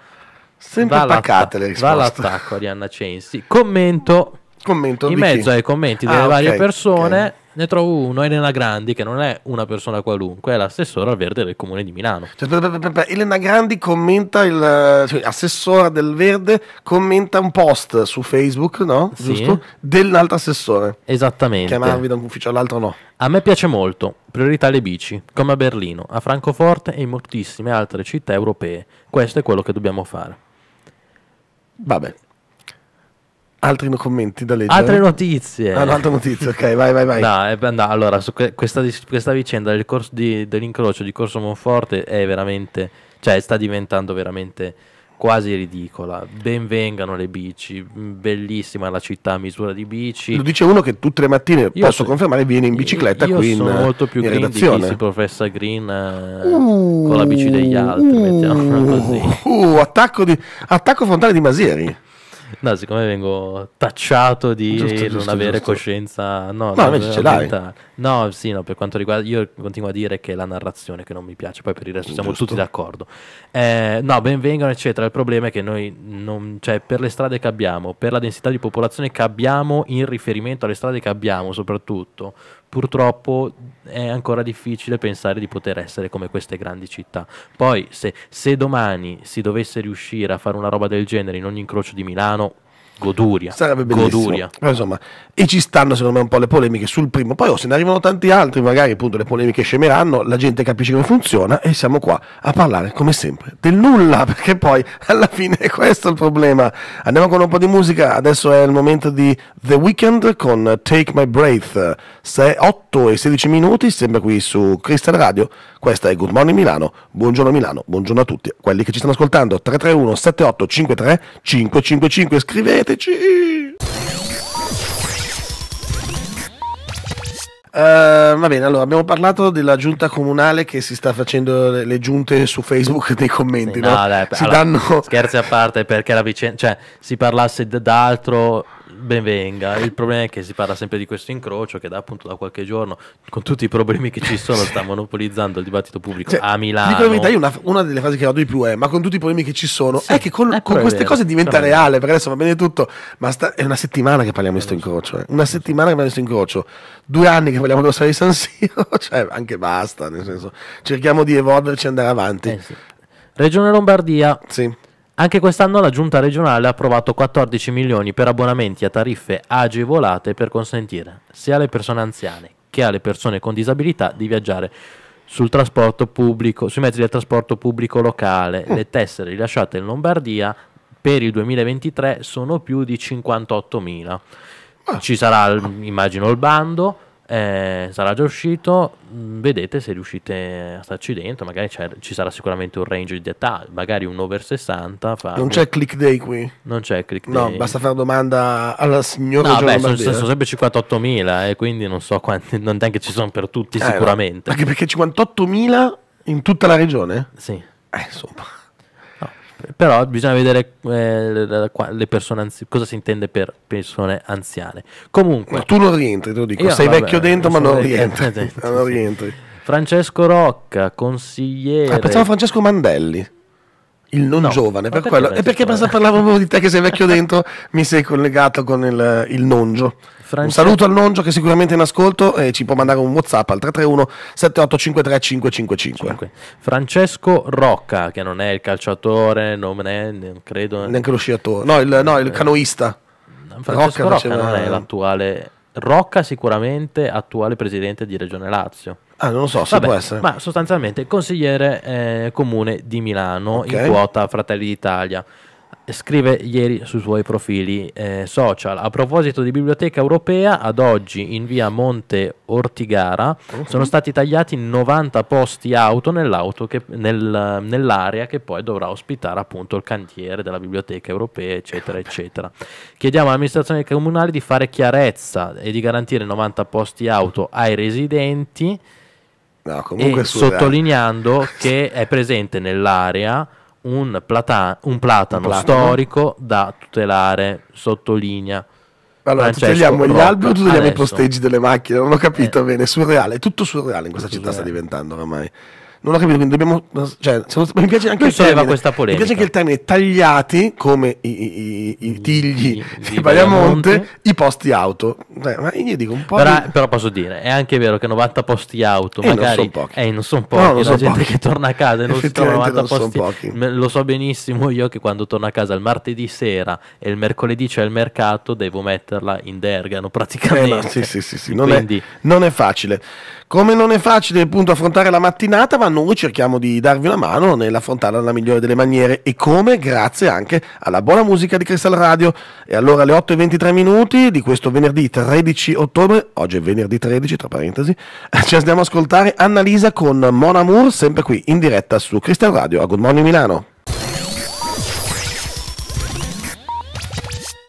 Sempre va le risposte. Va all'attacco Arianna Censi. Commento, Commento in mezzo chi? ai commenti ah, delle ah, varie okay, persone okay. ne trovo uno, Elena Grandi, che non è una persona qualunque, è l'assessora al verde del comune di Milano. Cioè, per, per, per, Elena Grandi commenta, il, cioè, assessora del verde, commenta un post su Facebook, no? Sì. Giusto? Dell'altro assessore. Esattamente. Chiamarvi da un ufficio all'altro no. A me piace molto, priorità le bici, come a Berlino, a Francoforte e in moltissime altre città europee. Questo è quello che dobbiamo fare. Vabbè. Altri commenti da leggere? Altre notizie. Ah, un'altra notizia, ok, vai, vai, vai. [laughs] No, eh, no, allora, questa, questa, vicenda del corso di, dell'incrocio di Corso Monforte è veramente, cioè sta diventando veramente quasi ridicola. vengano le bici, mm, bellissima la città a misura di bici. Lo dice uno che tutte le mattine, io posso so, confermare, viene in bicicletta io qui sono in sono molto più green redazione. di chi si professa green eh, uh, con la bici degli altri, uh, mettiamola così. Uh, attacco, di, attacco frontale di Masieri. No, siccome vengo tacciato di giusto, non avere giusto. coscienza, no, no invece ce l'hai. No, sì, no, per quanto riguarda, io continuo a dire che è la narrazione che non mi piace, poi per il resto siamo tutti d'accordo. Eh, no, benvengano, eccetera. Il problema è che noi, non, cioè, per le strade che abbiamo, per la densità di popolazione che abbiamo in riferimento alle strade che abbiamo, soprattutto, purtroppo è ancora difficile pensare di poter essere come queste grandi città. Poi se, se domani si dovesse riuscire a fare una roba del genere in ogni incrocio di Milano, Goduria. Sarebbe bellissimo. Goduria. Ma insomma, e ci stanno secondo me un po' le polemiche sul primo, poi oh, se ne arrivano tanti altri, magari appunto le polemiche scemeranno, la gente capisce come funziona e siamo qua a parlare come sempre del nulla, [laughs] perché poi alla fine è questo il problema. Andiamo con un po' di musica, adesso è il momento di The Weeknd con Take My Breath, 8 e 16 minuti, sempre qui su Crystal Radio questa è Good Morning Milano, buongiorno Milano, buongiorno a tutti. Quelli che ci stanno ascoltando, 331 7853 555, scriveteci! Uh, va bene, allora abbiamo parlato della giunta comunale che si sta facendo le, le giunte su Facebook dei commenti. Sì, no, no? Dai, si allora, danno... Scherzi a parte perché la vicenda, cioè, si parlasse d'altro ben venga. Il problema è che si parla sempre di questo incrocio che da appunto da qualche giorno, con tutti i problemi che ci sono, sta [laughs] monopolizzando il dibattito pubblico cioè, a Milano. Dico una, una, delle frasi che vado di più è, ma con tutti i problemi che ci sono, sì, è che con, eh, con queste vero, cose diventa reale, perché adesso va bene tutto, ma sta, è una settimana che parliamo di questo incrocio, eh. una settimana che parliamo di questo incrocio, due anni che parliamo dello Stadio di San Siro, [laughs] cioè anche basta, nel senso, cerchiamo di evolverci e andare avanti. Eh sì. Regione Lombardia. Sì. Anche quest'anno la giunta regionale ha approvato 14 milioni per abbonamenti a tariffe agevolate per consentire sia alle persone anziane che alle persone con disabilità di viaggiare sul trasporto pubblico, sui mezzi del trasporto pubblico locale. Mm. Le tessere rilasciate in Lombardia per il 2023 sono più di 58 mila. Ah. Ci sarà, immagino, il bando eh, sarà già uscito, mm, vedete se riuscite a starci dentro, magari ci sarà sicuramente un range di età, magari un over 60. Fa... Non c'è click day qui. Non c'è click day. No, basta fare domanda alla signora. No, beh, sono, sono, sempre 58.000 e eh, quindi non so quanti, non è che ci sono per tutti eh, sicuramente. No. Anche perché 58.000 in tutta la regione? Sì. Eh, insomma. Però bisogna vedere eh, le persone anzi- cosa si intende per persone anziane. Comunque, ma tu non rientri, te lo dico. Io, Sei vabbè, vecchio dentro, ma non rientri. [laughs] non rientri. Francesco Rocca, consigliere. Ah, pensavo Francesco Mandelli il non no. giovane, per quello. E perché pensavo parlavo proprio di te che sei vecchio dentro, mi sei collegato con il, il nongio. Francesco. Un saluto al nongio che sicuramente è in ascolto e ci può mandare un WhatsApp al 331 7853 555. Francesco Rocca, che non è il calciatore, non è, non credo. Eh. Neanche lo sciatore, no, il, no, il eh, canoista. Francesco Rocca, Rocca non è l'attuale Rocca sicuramente attuale presidente di Regione Lazio. Ah, non lo so, se Vabbè, può essere. Ma sostanzialmente consigliere eh, comune di Milano okay. in quota Fratelli d'Italia. Scrive ieri sui suoi profili eh, social. A proposito di biblioteca europea, ad oggi in via Monte Ortigara uh mhm. -huh. sono stati tagliati 90 posti auto, nell'auto che, nel, nell'area che poi dovrà ospitare appunto il cantiere della biblioteca europea, eccetera, eccetera. Chiediamo all'amministrazione comunale di fare chiarezza e di garantire 90 posti auto ai residenti No, comunque e sottolineando che è presente nell'area un, plata- un platano, un platano storico da tutelare, sottolinea. Allora, Francesco tuteliamo gli alberi o tuteliamo adesso. i posteggi delle macchine? Non ho capito eh. bene, è surreale, è tutto surreale in questa città sta diventando ormai non ho capito, quindi dobbiamo... Cioè, mi piace anche Lui il termine, questa polemica. Mi piace anche il termine tagliati come i, i, i tigli di, di Valiamonte, i posti auto. Beh, ma io dico un po'... Però, di... però, posso dire, è anche vero che 90 posti auto, e eh, magari... Non sono pochi. Eh, non sono pochi, no, non la son gente pochi. che torna a casa e non si trova 90 posti. Pochi. Lo so benissimo io che quando torno a casa il martedì sera e il mercoledì c'è il mercato, devo metterla in dergano praticamente. Eh no, sì, sì, sì, sì. Non, Quindi... è, non è facile. Come non è facile appunto affrontare la mattinata, ma noi cerchiamo di darvi una mano nell'affrontarla nella migliore delle maniere e come grazie anche alla buona musica di Crystal Radio. E allora alle 8 e 23 minuti di questo venerdì 13 ottobre, oggi è venerdì 13 tra parentesi, [laughs] ci andiamo ad ascoltare Annalisa con Mona Moore, sempre qui in diretta su Crystal Radio a Good Morning Milano.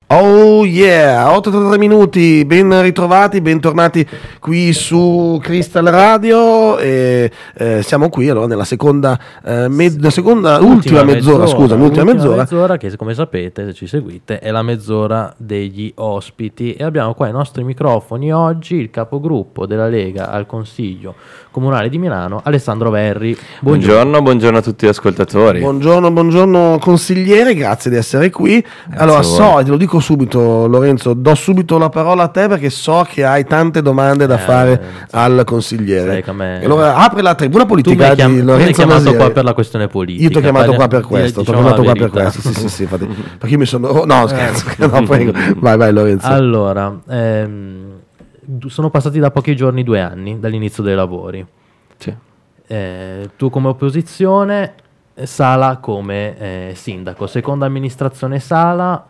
Oh yeah, 83 minuti, ben ritrovati, bentornati qui su Crystal Radio e eh, siamo qui allora nella seconda, eh, med- seconda ultima, ultima mezz'ora, mezz'ora, scusa, l'ultima mezz'ora. mezz'ora che come sapete se ci seguite è la mezz'ora degli ospiti e abbiamo qua i nostri microfoni oggi il capogruppo della Lega al Consiglio Comunale di Milano, Alessandro Verri. Buongiorno. buongiorno, buongiorno a tutti gli ascoltatori. Buongiorno, buongiorno consigliere, grazie di essere qui. Grazie allora, so, te lo dico subito Lorenzo, do subito la parola a te perché so che hai tante domande da eh, fare al consigliere. Me... Allora, apri la tribuna politica chiam- di Lorenzo. Io ti ho chiamato Masiere. qua per la questione politica. Io ti ho chiamato qua per questo, ti ho diciamo chiamato qua per questo. Sì, sì, sì, infatti. [laughs] Perché io mi sono... Oh, no, scherzo, eh. [laughs] no, prego. Vai, vai Lorenzo. Allora, ehm sono passati da pochi giorni due anni dall'inizio dei lavori. Sì. Eh, tu come opposizione, eh, Sala come eh, sindaco, seconda amministrazione Sala,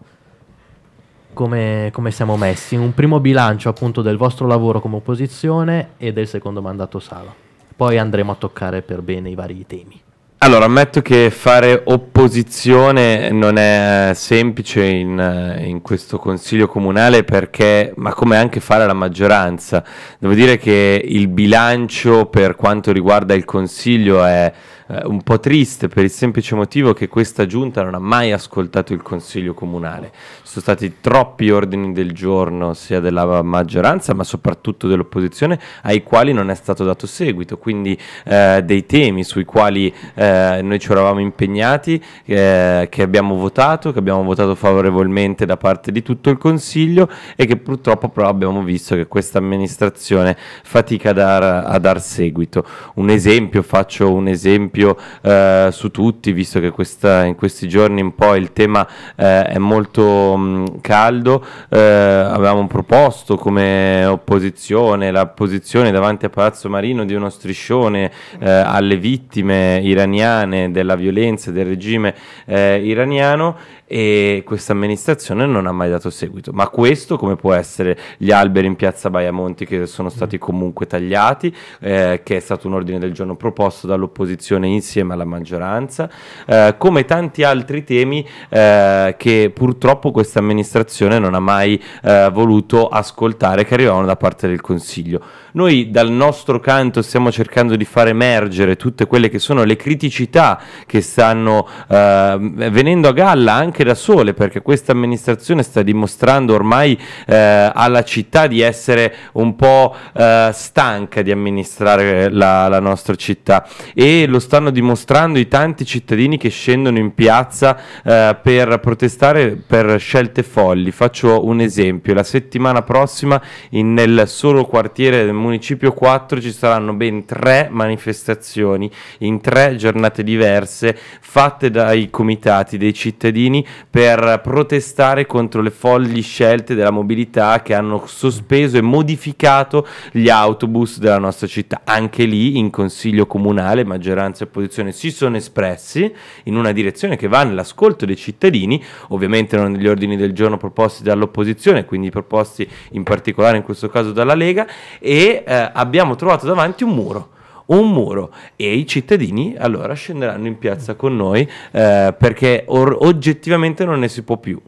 come, come, siamo messi? Un primo bilancio appunto del vostro lavoro come opposizione e del secondo mandato Sala. Poi andremo a toccare per bene i vari temi. Allora, ammetto che fare opposizione non è eh, semplice in, eh, in, questo consiglio comunale perché, ma come anche fare la maggioranza. Devo dire che il bilancio per quanto riguarda il consiglio è eh, un po' triste per il semplice motivo che questa giunta non ha mai ascoltato il Consiglio Comunale. Sono stati troppi ordini del giorno sia della maggioranza ma soprattutto dell'opposizione ai quali non è stato dato seguito, quindi eh, dei temi sui quali eh, noi ci eravamo impegnati, eh, che abbiamo votato, che abbiamo votato favorevolmente da parte di tutto il Consiglio e che purtroppo però abbiamo visto che questa amministrazione fatica a dar, a dar seguito. Un esempio, faccio un esempio esempio eh, su tutti, visto che questa, in questi giorni un po' il tema eh, è molto mh, mm, caldo, eh, avevamo proposto come opposizione la posizione davanti a Palazzo Marino di uno striscione eh, alle vittime iraniane della violenza del regime eh, iraniano e questa amministrazione non ha mai dato seguito. Ma questo come può essere gli alberi in piazza Baiamonti che sono stati mm. comunque tagliati, eh, che è stato un ordine del giorno proposto dall'opposizione insieme alla maggioranza, eh, come tanti altri temi eh, che purtroppo questa amministrazione non ha mai eh, voluto ascoltare che arrivavano da parte del Consiglio. Noi dal nostro canto stiamo cercando di far emergere tutte quelle che sono le criticità che stanno eh, venendo a galla anche anche da sole perché questa amministrazione sta dimostrando ormai eh, alla città di essere un po' eh, stanca di amministrare la, la, nostra città e lo stanno dimostrando i tanti cittadini che scendono in piazza eh, per protestare per scelte folli. Faccio un esempio, la settimana prossima in, nel solo quartiere del Municipio 4 ci saranno ben tre manifestazioni in tre giornate diverse fatte dai comitati dei cittadini per protestare contro le folli scelte della mobilità che hanno sospeso e modificato gli autobus della nostra città. Anche lì in consiglio comunale maggioranza e opposizione si sono espressi in una direzione che va nell'ascolto dei cittadini, ovviamente non negli ordini del giorno proposti dall'opposizione, quindi proposti in particolare in questo caso dalla Lega, e eh, abbiamo trovato davanti un muro un muro e i cittadini allora scenderanno in piazza con noi eh, perché oggettivamente non ne si può più.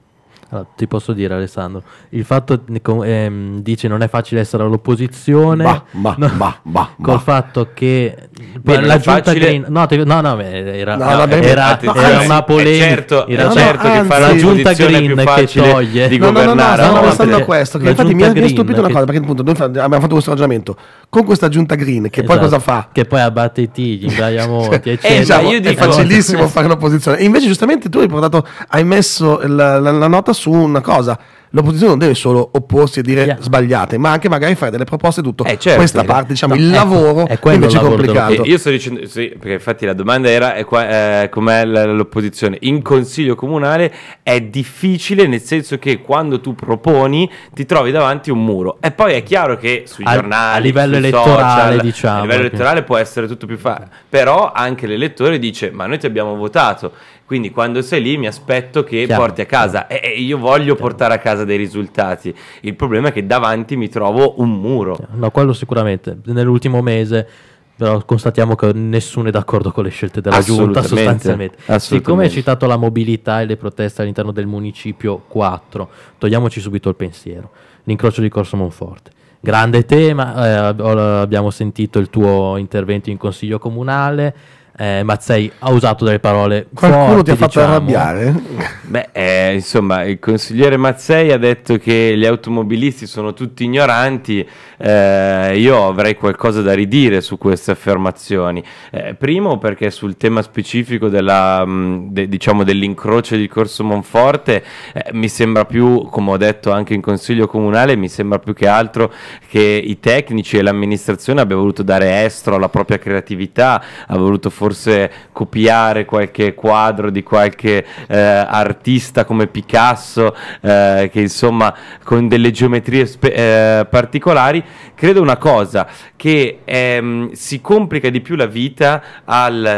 Allora, ti posso dire Alessandro, il fatto ehm, dice non è facile essere all'opposizione, ma, ma, no, ma, ma, [laughs] col ma. fatto che Beh, la giunta facile... Green, no, te, no, no, era, no, no, vabbè, era, no, era anzi, una polemica, certo, era no, certo no, che fare la giunta Green che toglie di no, governare. No, no, no, no, stavo pensando a questo, che infatti mi ha stupito una cosa, perché appunto noi abbiamo fatto questo ragionamento con questa giunta Green che esatto, poi cosa fa? Che poi abbatte i tigli, ingaia molti, [laughs] eh, eccetera. Diciamo, è facilissimo fare l'opposizione. invece giustamente tu hai portato hai messo la nota su una cosa. L'opposizione non deve solo opporsi e dire yeah. sbagliate, ma anche magari fare delle proposte tutto. Eh, certo, Questa parte, diciamo, no, il ecco, lavoro è invece lavoro complicato. Dello... Eh, io sto dicendo, sì, perché infatti la domanda era eh, qua, eh, com'è l'opposizione. In consiglio comunale è difficile nel senso che quando tu proponi ti trovi davanti un muro. E poi è chiaro che sui a, giornali, a livello elettorale, social, diciamo. A livello elettorale può essere tutto più facile. Però anche l'elettore dice, ma noi ti abbiamo votato quindi quando sei lì mi aspetto che Chiaro. porti a casa e, e io voglio Chiaro. portare a casa dei risultati. Il problema è che davanti mi trovo un muro. No, quello sicuramente. Nell'ultimo mese però constatiamo che nessuno è d'accordo con le scelte della giunta sostanzialmente. Siccome hai citato la mobilità e le proteste all'interno del municipio 4, togliamoci subito il pensiero. L'incrocio di Corso Monforte. Grande tema, eh, abbiamo sentito il tuo intervento in consiglio comunale, eh, Mazzei ha usato delle parole qualcuno forti, ti ha fatto diciamo. arrabbiare? beh eh, insomma il consigliere Mazzei ha detto che gli automobilisti sono tutti ignoranti eh, io avrei qualcosa da ridire su queste affermazioni eh, primo perché sul tema specifico della, mm, de, diciamo dell'incrocio di Corso Monforte eh, mi sembra più come ho detto anche in consiglio comunale mi sembra più che altro che i tecnici e l'amministrazione abbia voluto dare estro alla propria creatività ha voluto fornire forse copiare qualche quadro di qualche eh, artista come Picasso, eh, che insomma con delle geometrie eh, particolari, credo una cosa che ehm, si complica di più la vita al, eh,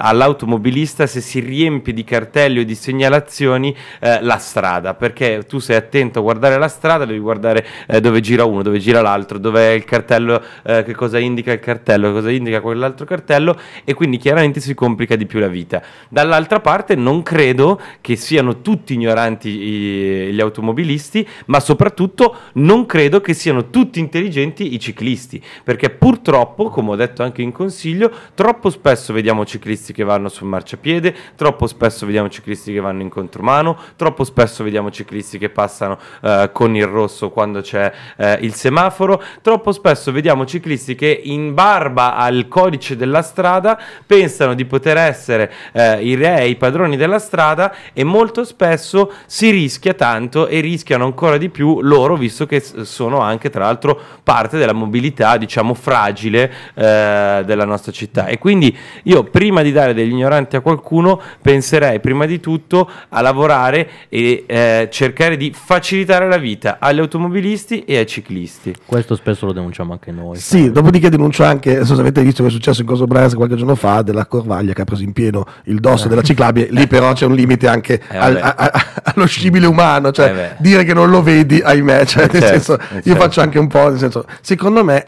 all'automobilista se si riempie di cartelli o di segnalazioni eh, la strada, perché tu sei attento a guardare la strada, devi guardare eh, dove gira uno, dove gira l'altro, dove è il cartello, eh, che cosa indica il cartello, cosa indica quell'altro cartello e quindi chiaramente si complica di più la vita. Dall'altra parte non credo che siano tutti ignoranti i, gli automobilisti, ma soprattutto non credo che siano tutti intelligenti i ciclisti, perché perché purtroppo, come ho detto anche in consiglio, troppo spesso vediamo ciclisti che vanno sul marciapiede, troppo spesso vediamo ciclisti che vanno in contromano, troppo spesso vediamo ciclisti che passano eh, con il rosso quando c'è eh, il semaforo, troppo spesso vediamo ciclisti che in barba al codice della strada pensano di poter essere eh, i re, i padroni della strada e molto spesso si rischia tanto e rischiano ancora di più loro, visto che sono anche tra l'altro parte della mobilità, diciamo, diciamo fragile eh, della nostra città e quindi io prima di dare degli ignoranti a qualcuno penserei prima di tutto a lavorare e eh, cercare di facilitare la vita agli automobilisti e ai ciclisti questo spesso lo denunciamo anche noi sì sai? dopodiché denuncio anche so avete visto che è successo in Coso Brasa qualche giorno fa della Corvaglia che ha preso in pieno il dosso eh. della ciclabile lì però c'è un limite anche eh, al, a, a, allo scibile umano cioè eh, dire che non lo vedi ahimè cioè, nel certo, senso, io certo. faccio anche un po' nel senso secondo me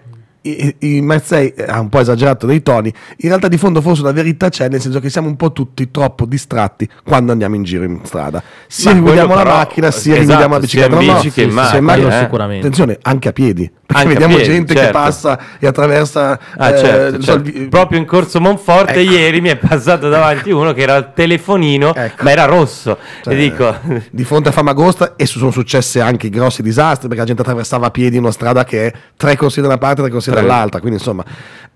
i, Marseille eh, ha un po' esagerato dei toni, in realtà di fondo forse la verità c'è, nel senso che siamo un po' tutti troppo distratti quando andiamo in giro in strada. Sia guidiamo la macchina, sia esatto, guidiamo la bicicletta, sia in bici no, che in macchina, eh? sicuramente. Attenzione, anche a piedi, perché anche vediamo piedi, gente certo. che passa e attraversa ah, eh, certo, certo. proprio in Corso Monforte ecco. ieri mi è passato davanti uno che era al telefonino, ecco. ma era rosso. Cioè, dico... Di fronte a Famagosta e sono successe anche grossi disastri perché la gente attraversava a piedi una strada che è tre corsi da una parte e tre corsi dall'altra dall'altra, quindi insomma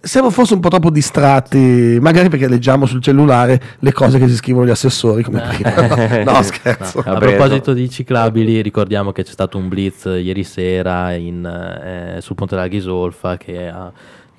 siamo forse un po' troppo distratti, magari perché leggiamo sul cellulare le cose che si scrivono gli assessori come eh. prima. [laughs] no, scherzo. No. A proposito di ciclabili, ricordiamo che c'è stato un blitz ieri sera in, eh, sul Ponte della Ghisolfa che ha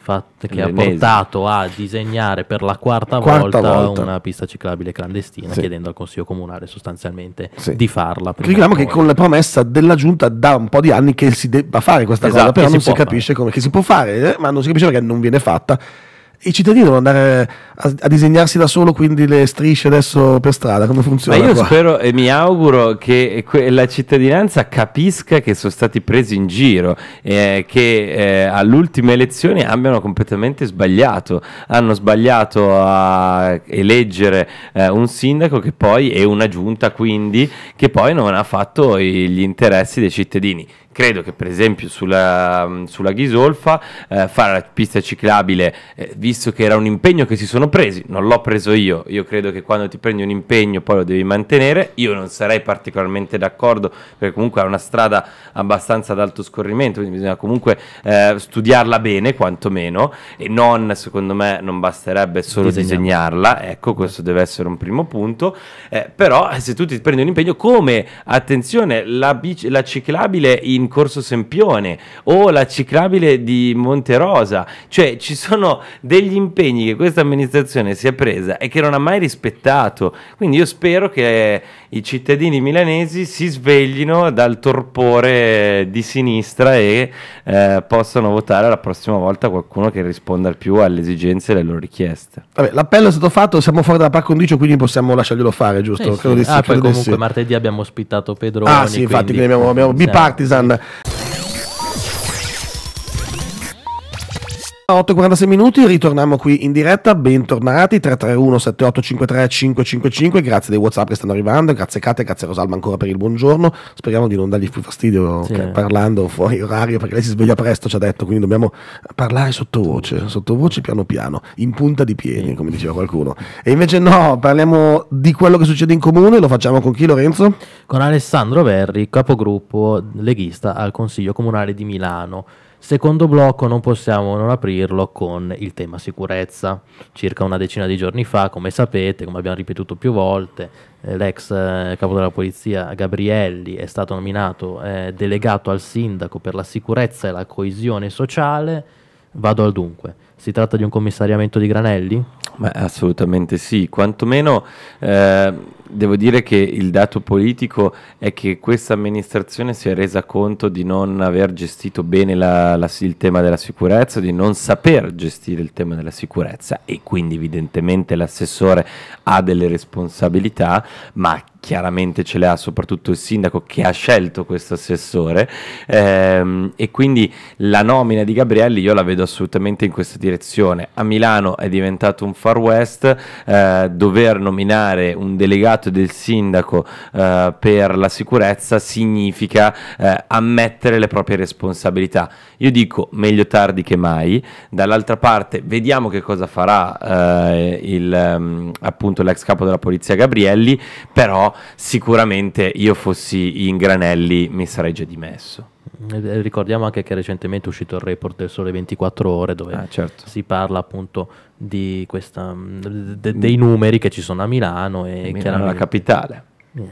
Fatto che ha portato a disegnare per la quarta, quarta volta, volta, una pista ciclabile clandestina, sì. chiedendo al Consiglio Comunale sostanzialmente sì. di farla. Ricordiamo che con la promessa della Giunta da un po' di anni che si debba fare questa esatto, cosa, però non si, si capisce come si può fare, eh? ma non si capisce perché non viene fatta i cittadini devono andare a, a, disegnarsi da solo quindi le strisce adesso per strada come funziona ma io qua? spero e mi auguro che que- la cittadinanza capisca che sono stati presi in giro eh, che eh, all'ultima elezione abbiano completamente sbagliato hanno sbagliato a eleggere eh, un sindaco che poi è una giunta quindi che poi non ha fatto gli interessi dei cittadini credo che per esempio sulla, sulla Ghisolfa eh, fare la pista ciclabile, eh, visto che era un impegno che si sono presi, non l'ho preso io, io credo che quando ti prendi un impegno poi lo devi mantenere, io non sarei particolarmente d'accordo perché comunque è una strada abbastanza ad alto scorrimento, quindi bisogna comunque eh, studiarla bene quantomeno e non, secondo me, non basterebbe solo disegnarla, ecco questo deve essere un primo punto, eh, però eh, se tu ti prendi un impegno come, attenzione, la, bici, la ciclabile in in Corso Sempione o la ciclabile di Monterosa, cioè ci sono degli impegni che questa amministrazione si è presa e che non ha mai rispettato. Quindi io spero che i cittadini milanesi si sveglino dal torpore di sinistra e eh, possano votare la prossima volta qualcuno che risponda più alle esigenze e alle loro richieste. Vabbè, l'appello è stato fatto, siamo fuori dalla par condicio, quindi possiamo lasciarglielo fare, giusto? Sì, sì. Di sì, ah, poi comunque di sì. martedì abbiamo ospitato Pedro. Ah sì, infatti, quindi, quindi abbiamo, abbiamo bipartisan. Sì. 8.46 minuti, ritorniamo qui in diretta, bentornati 331 7853 555, grazie dei Whatsapp che stanno arrivando, grazie Kate, grazie Rosalba ancora per il buongiorno, speriamo di non dargli più fastidio sì. parlando fuori orario perché lei si sveglia presto ci ha detto, quindi dobbiamo parlare sottovoce, sottovoce piano piano, in punta di piedi sì. come diceva qualcuno. E invece no, parliamo di quello che succede in comune, lo facciamo con chi Lorenzo? Con Alessandro Verri, capogruppo leghista al Consiglio Comunale di Milano. Secondo blocco non possiamo non aprirlo con il tema sicurezza. Circa una decina di giorni fa, come sapete, come abbiamo ripetuto più volte, eh, l'ex eh, capo della polizia Gabrielli è stato nominato eh, delegato al sindaco per la sicurezza e la coesione sociale. Vado al dunque. Si tratta di un commissariamento di Granelli? Ma assolutamente sì, quantomeno eh, devo dire che il dato politico è che questa amministrazione si è resa conto di non aver gestito bene la, la, il tema della sicurezza, di non saper gestire il tema della sicurezza e quindi evidentemente l'assessore ha delle responsabilità, ma chiaramente ce le ha soprattutto il sindaco che ha scelto questo assessore ehm, e quindi la nomina di Gabrielli io la vedo assolutamente in questa direzione. A Milano è diventato un far west, eh, dover nominare un delegato del sindaco eh, per la sicurezza significa eh, ammettere le proprie responsabilità. Io dico meglio tardi che mai, dall'altra parte vediamo che cosa farà eh, il, ehm, appunto l'ex capo della polizia Gabrielli, però sicuramente io fossi in granelli mi sarei già dimesso. Ricordiamo anche che recentemente è uscito il report del Sole 24 Ore dove ah, certo. si parla appunto di questa, mm, de, mm. dei numeri che ci sono a Milano e Milano chiaramente... la capitale.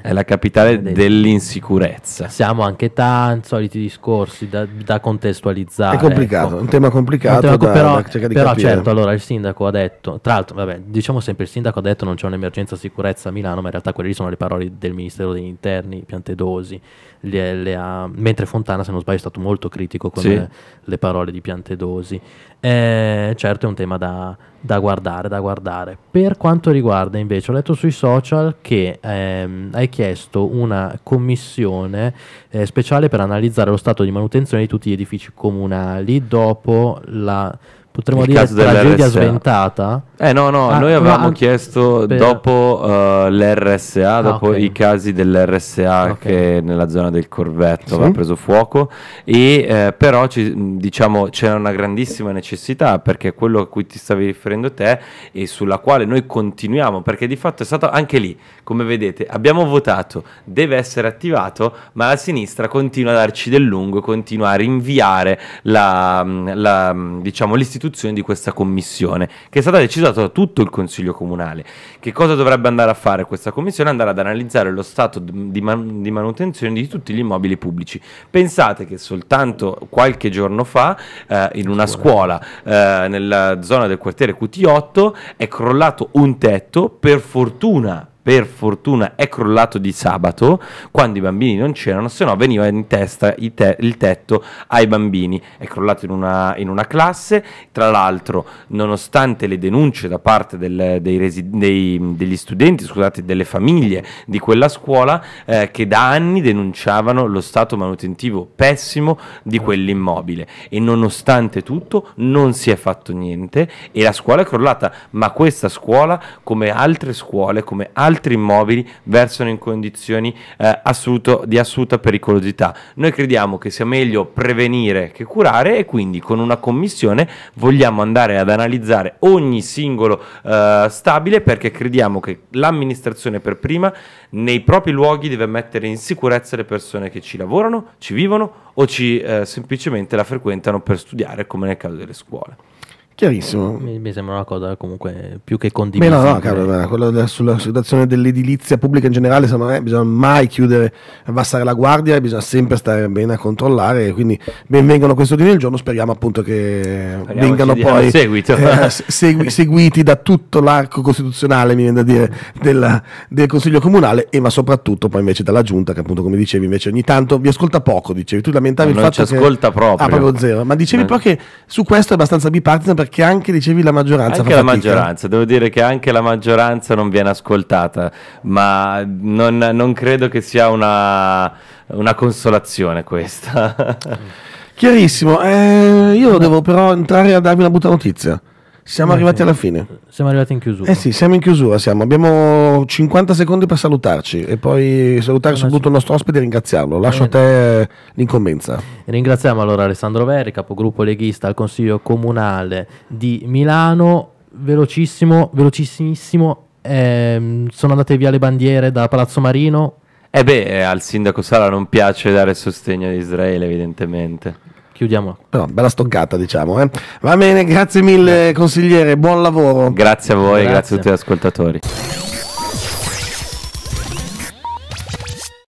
È la capitale dell'insicurezza. Siamo anche tanti soliti discorsi da, da, contestualizzare. È complicato, ecco. è un tema complicato. Un tema, da, però, da però certo, allora il sindaco ha detto, tra l'altro, vabbè, diciamo sempre il sindaco ha detto non c'è un'emergenza sicurezza a Milano, ma in realtà quelle lì sono le parole del Ministero degli Interni, Piantedosi le, le ha, mentre Fontana se non sbaglio è stato molto critico con sì. le, le, parole di Piantedosi. Eh, certo è un tema da, da, guardare, da guardare. Per quanto riguarda invece ho letto sui social che ehm, hai chiesto una commissione eh, speciale per analizzare lo stato di manutenzione di tutti gli edifici comunali dopo la potremmo il dire tragedia sventata. Eh no, no, ah, noi avevamo no, chiesto per... dopo uh, eh, l'RSA, ah, dopo okay. i casi dell'RSA okay. che nella zona del Corvetto sì. ha preso fuoco e eh, però ci, diciamo c'era una grandissima necessità perché quello a cui ti stavi riferendo te e sulla quale noi continuiamo perché di fatto è stato anche lì, come vedete, abbiamo votato, deve essere attivato, ma la sinistra continua a darci del lungo, continua a rinviare la, mm, la, mm, diciamo, l'istituzione costituzione di questa commissione, che è stata decisa da tutto il Consiglio Comunale. Che cosa dovrebbe andare a fare questa commissione? Andare ad analizzare lo stato di, man- di manutenzione di tutti gli immobili pubblici. Pensate che soltanto qualche giorno fa, eh, in una scuola eh, nella zona del quartiere QT8, è crollato un tetto, per fortuna per fortuna è crollato di sabato quando i bambini non c'erano, se no veniva in testa il, te il tetto ai bambini. È crollato in una, in una classe, tra l'altro nonostante le denunce da parte del, dei dei, degli studenti, scusate, delle famiglie di quella scuola eh, che da anni denunciavano lo stato manutentivo pessimo di quell'immobile e nonostante tutto non si è fatto niente e la scuola è crollata, ma questa scuola come altre scuole, come altre altri immobili versano in condizioni eh, assoluto, di assoluta pericolosità. Noi crediamo che sia meglio prevenire che curare e quindi con una commissione vogliamo andare ad analizzare ogni singolo eh, stabile perché crediamo che l'amministrazione per prima nei propri luoghi deve mettere in sicurezza le persone che ci lavorano, ci vivono o ci eh, semplicemente la frequentano per studiare come nel caso delle scuole. Chiarissimo. Mi, mi, sembra una cosa comunque più che condivisa. No, no, caro, no, quello de, sulla situazione dell'edilizia pubblica in generale, secondo eh, me, bisogna mai chiudere, abbassare la guardia, bisogna sempre stare bene a controllare. Quindi benvengono questo ordine del giorno, speriamo appunto che speriamo vengano poi seguito. Eh, [laughs] segui, seguiti da tutto l'arco costituzionale, mi viene da dire, della, del Consiglio Comunale e ma soprattutto poi invece dalla Giunta, che appunto come dicevi invece ogni tanto vi ascolta poco, dicevi, tu lamentavi no, il fatto che... Non ci ascolta proprio. Ah, proprio zero, ma dicevi no. Eh. però che su questo è abbastanza bipartisan perché perché anche dicevi la maggioranza. Anche la maggioranza, devo dire che anche la maggioranza non viene ascoltata, ma non, non credo che sia una, una consolazione questa. Chiarissimo, eh, io devo però entrare a darvi una brutta notizia. Siamo arrivati sì. alla fine. Siamo arrivati in chiusura. Eh sì, siamo in chiusura. Siamo. Abbiamo 50 secondi per salutarci e poi salutare soprattutto il nostro ospite e ringraziarlo. Lascio Bene. a te l'incombenza. Ringraziamo allora Alessandro Verri, capogruppo leghista al Consiglio Comunale di Milano. Velocissimo, velocissimissimo. Eh, sono andate via le bandiere da Palazzo Marino. Eh beh, eh, al sindaco Sala non piace dare sostegno ad Israele, evidentemente chiudiamo. No, bella stoccata, diciamo. Eh. Va bene, grazie mille, consigliere. Buon lavoro. Grazie a voi, grazie, grazie a tutti gli ascoltatori.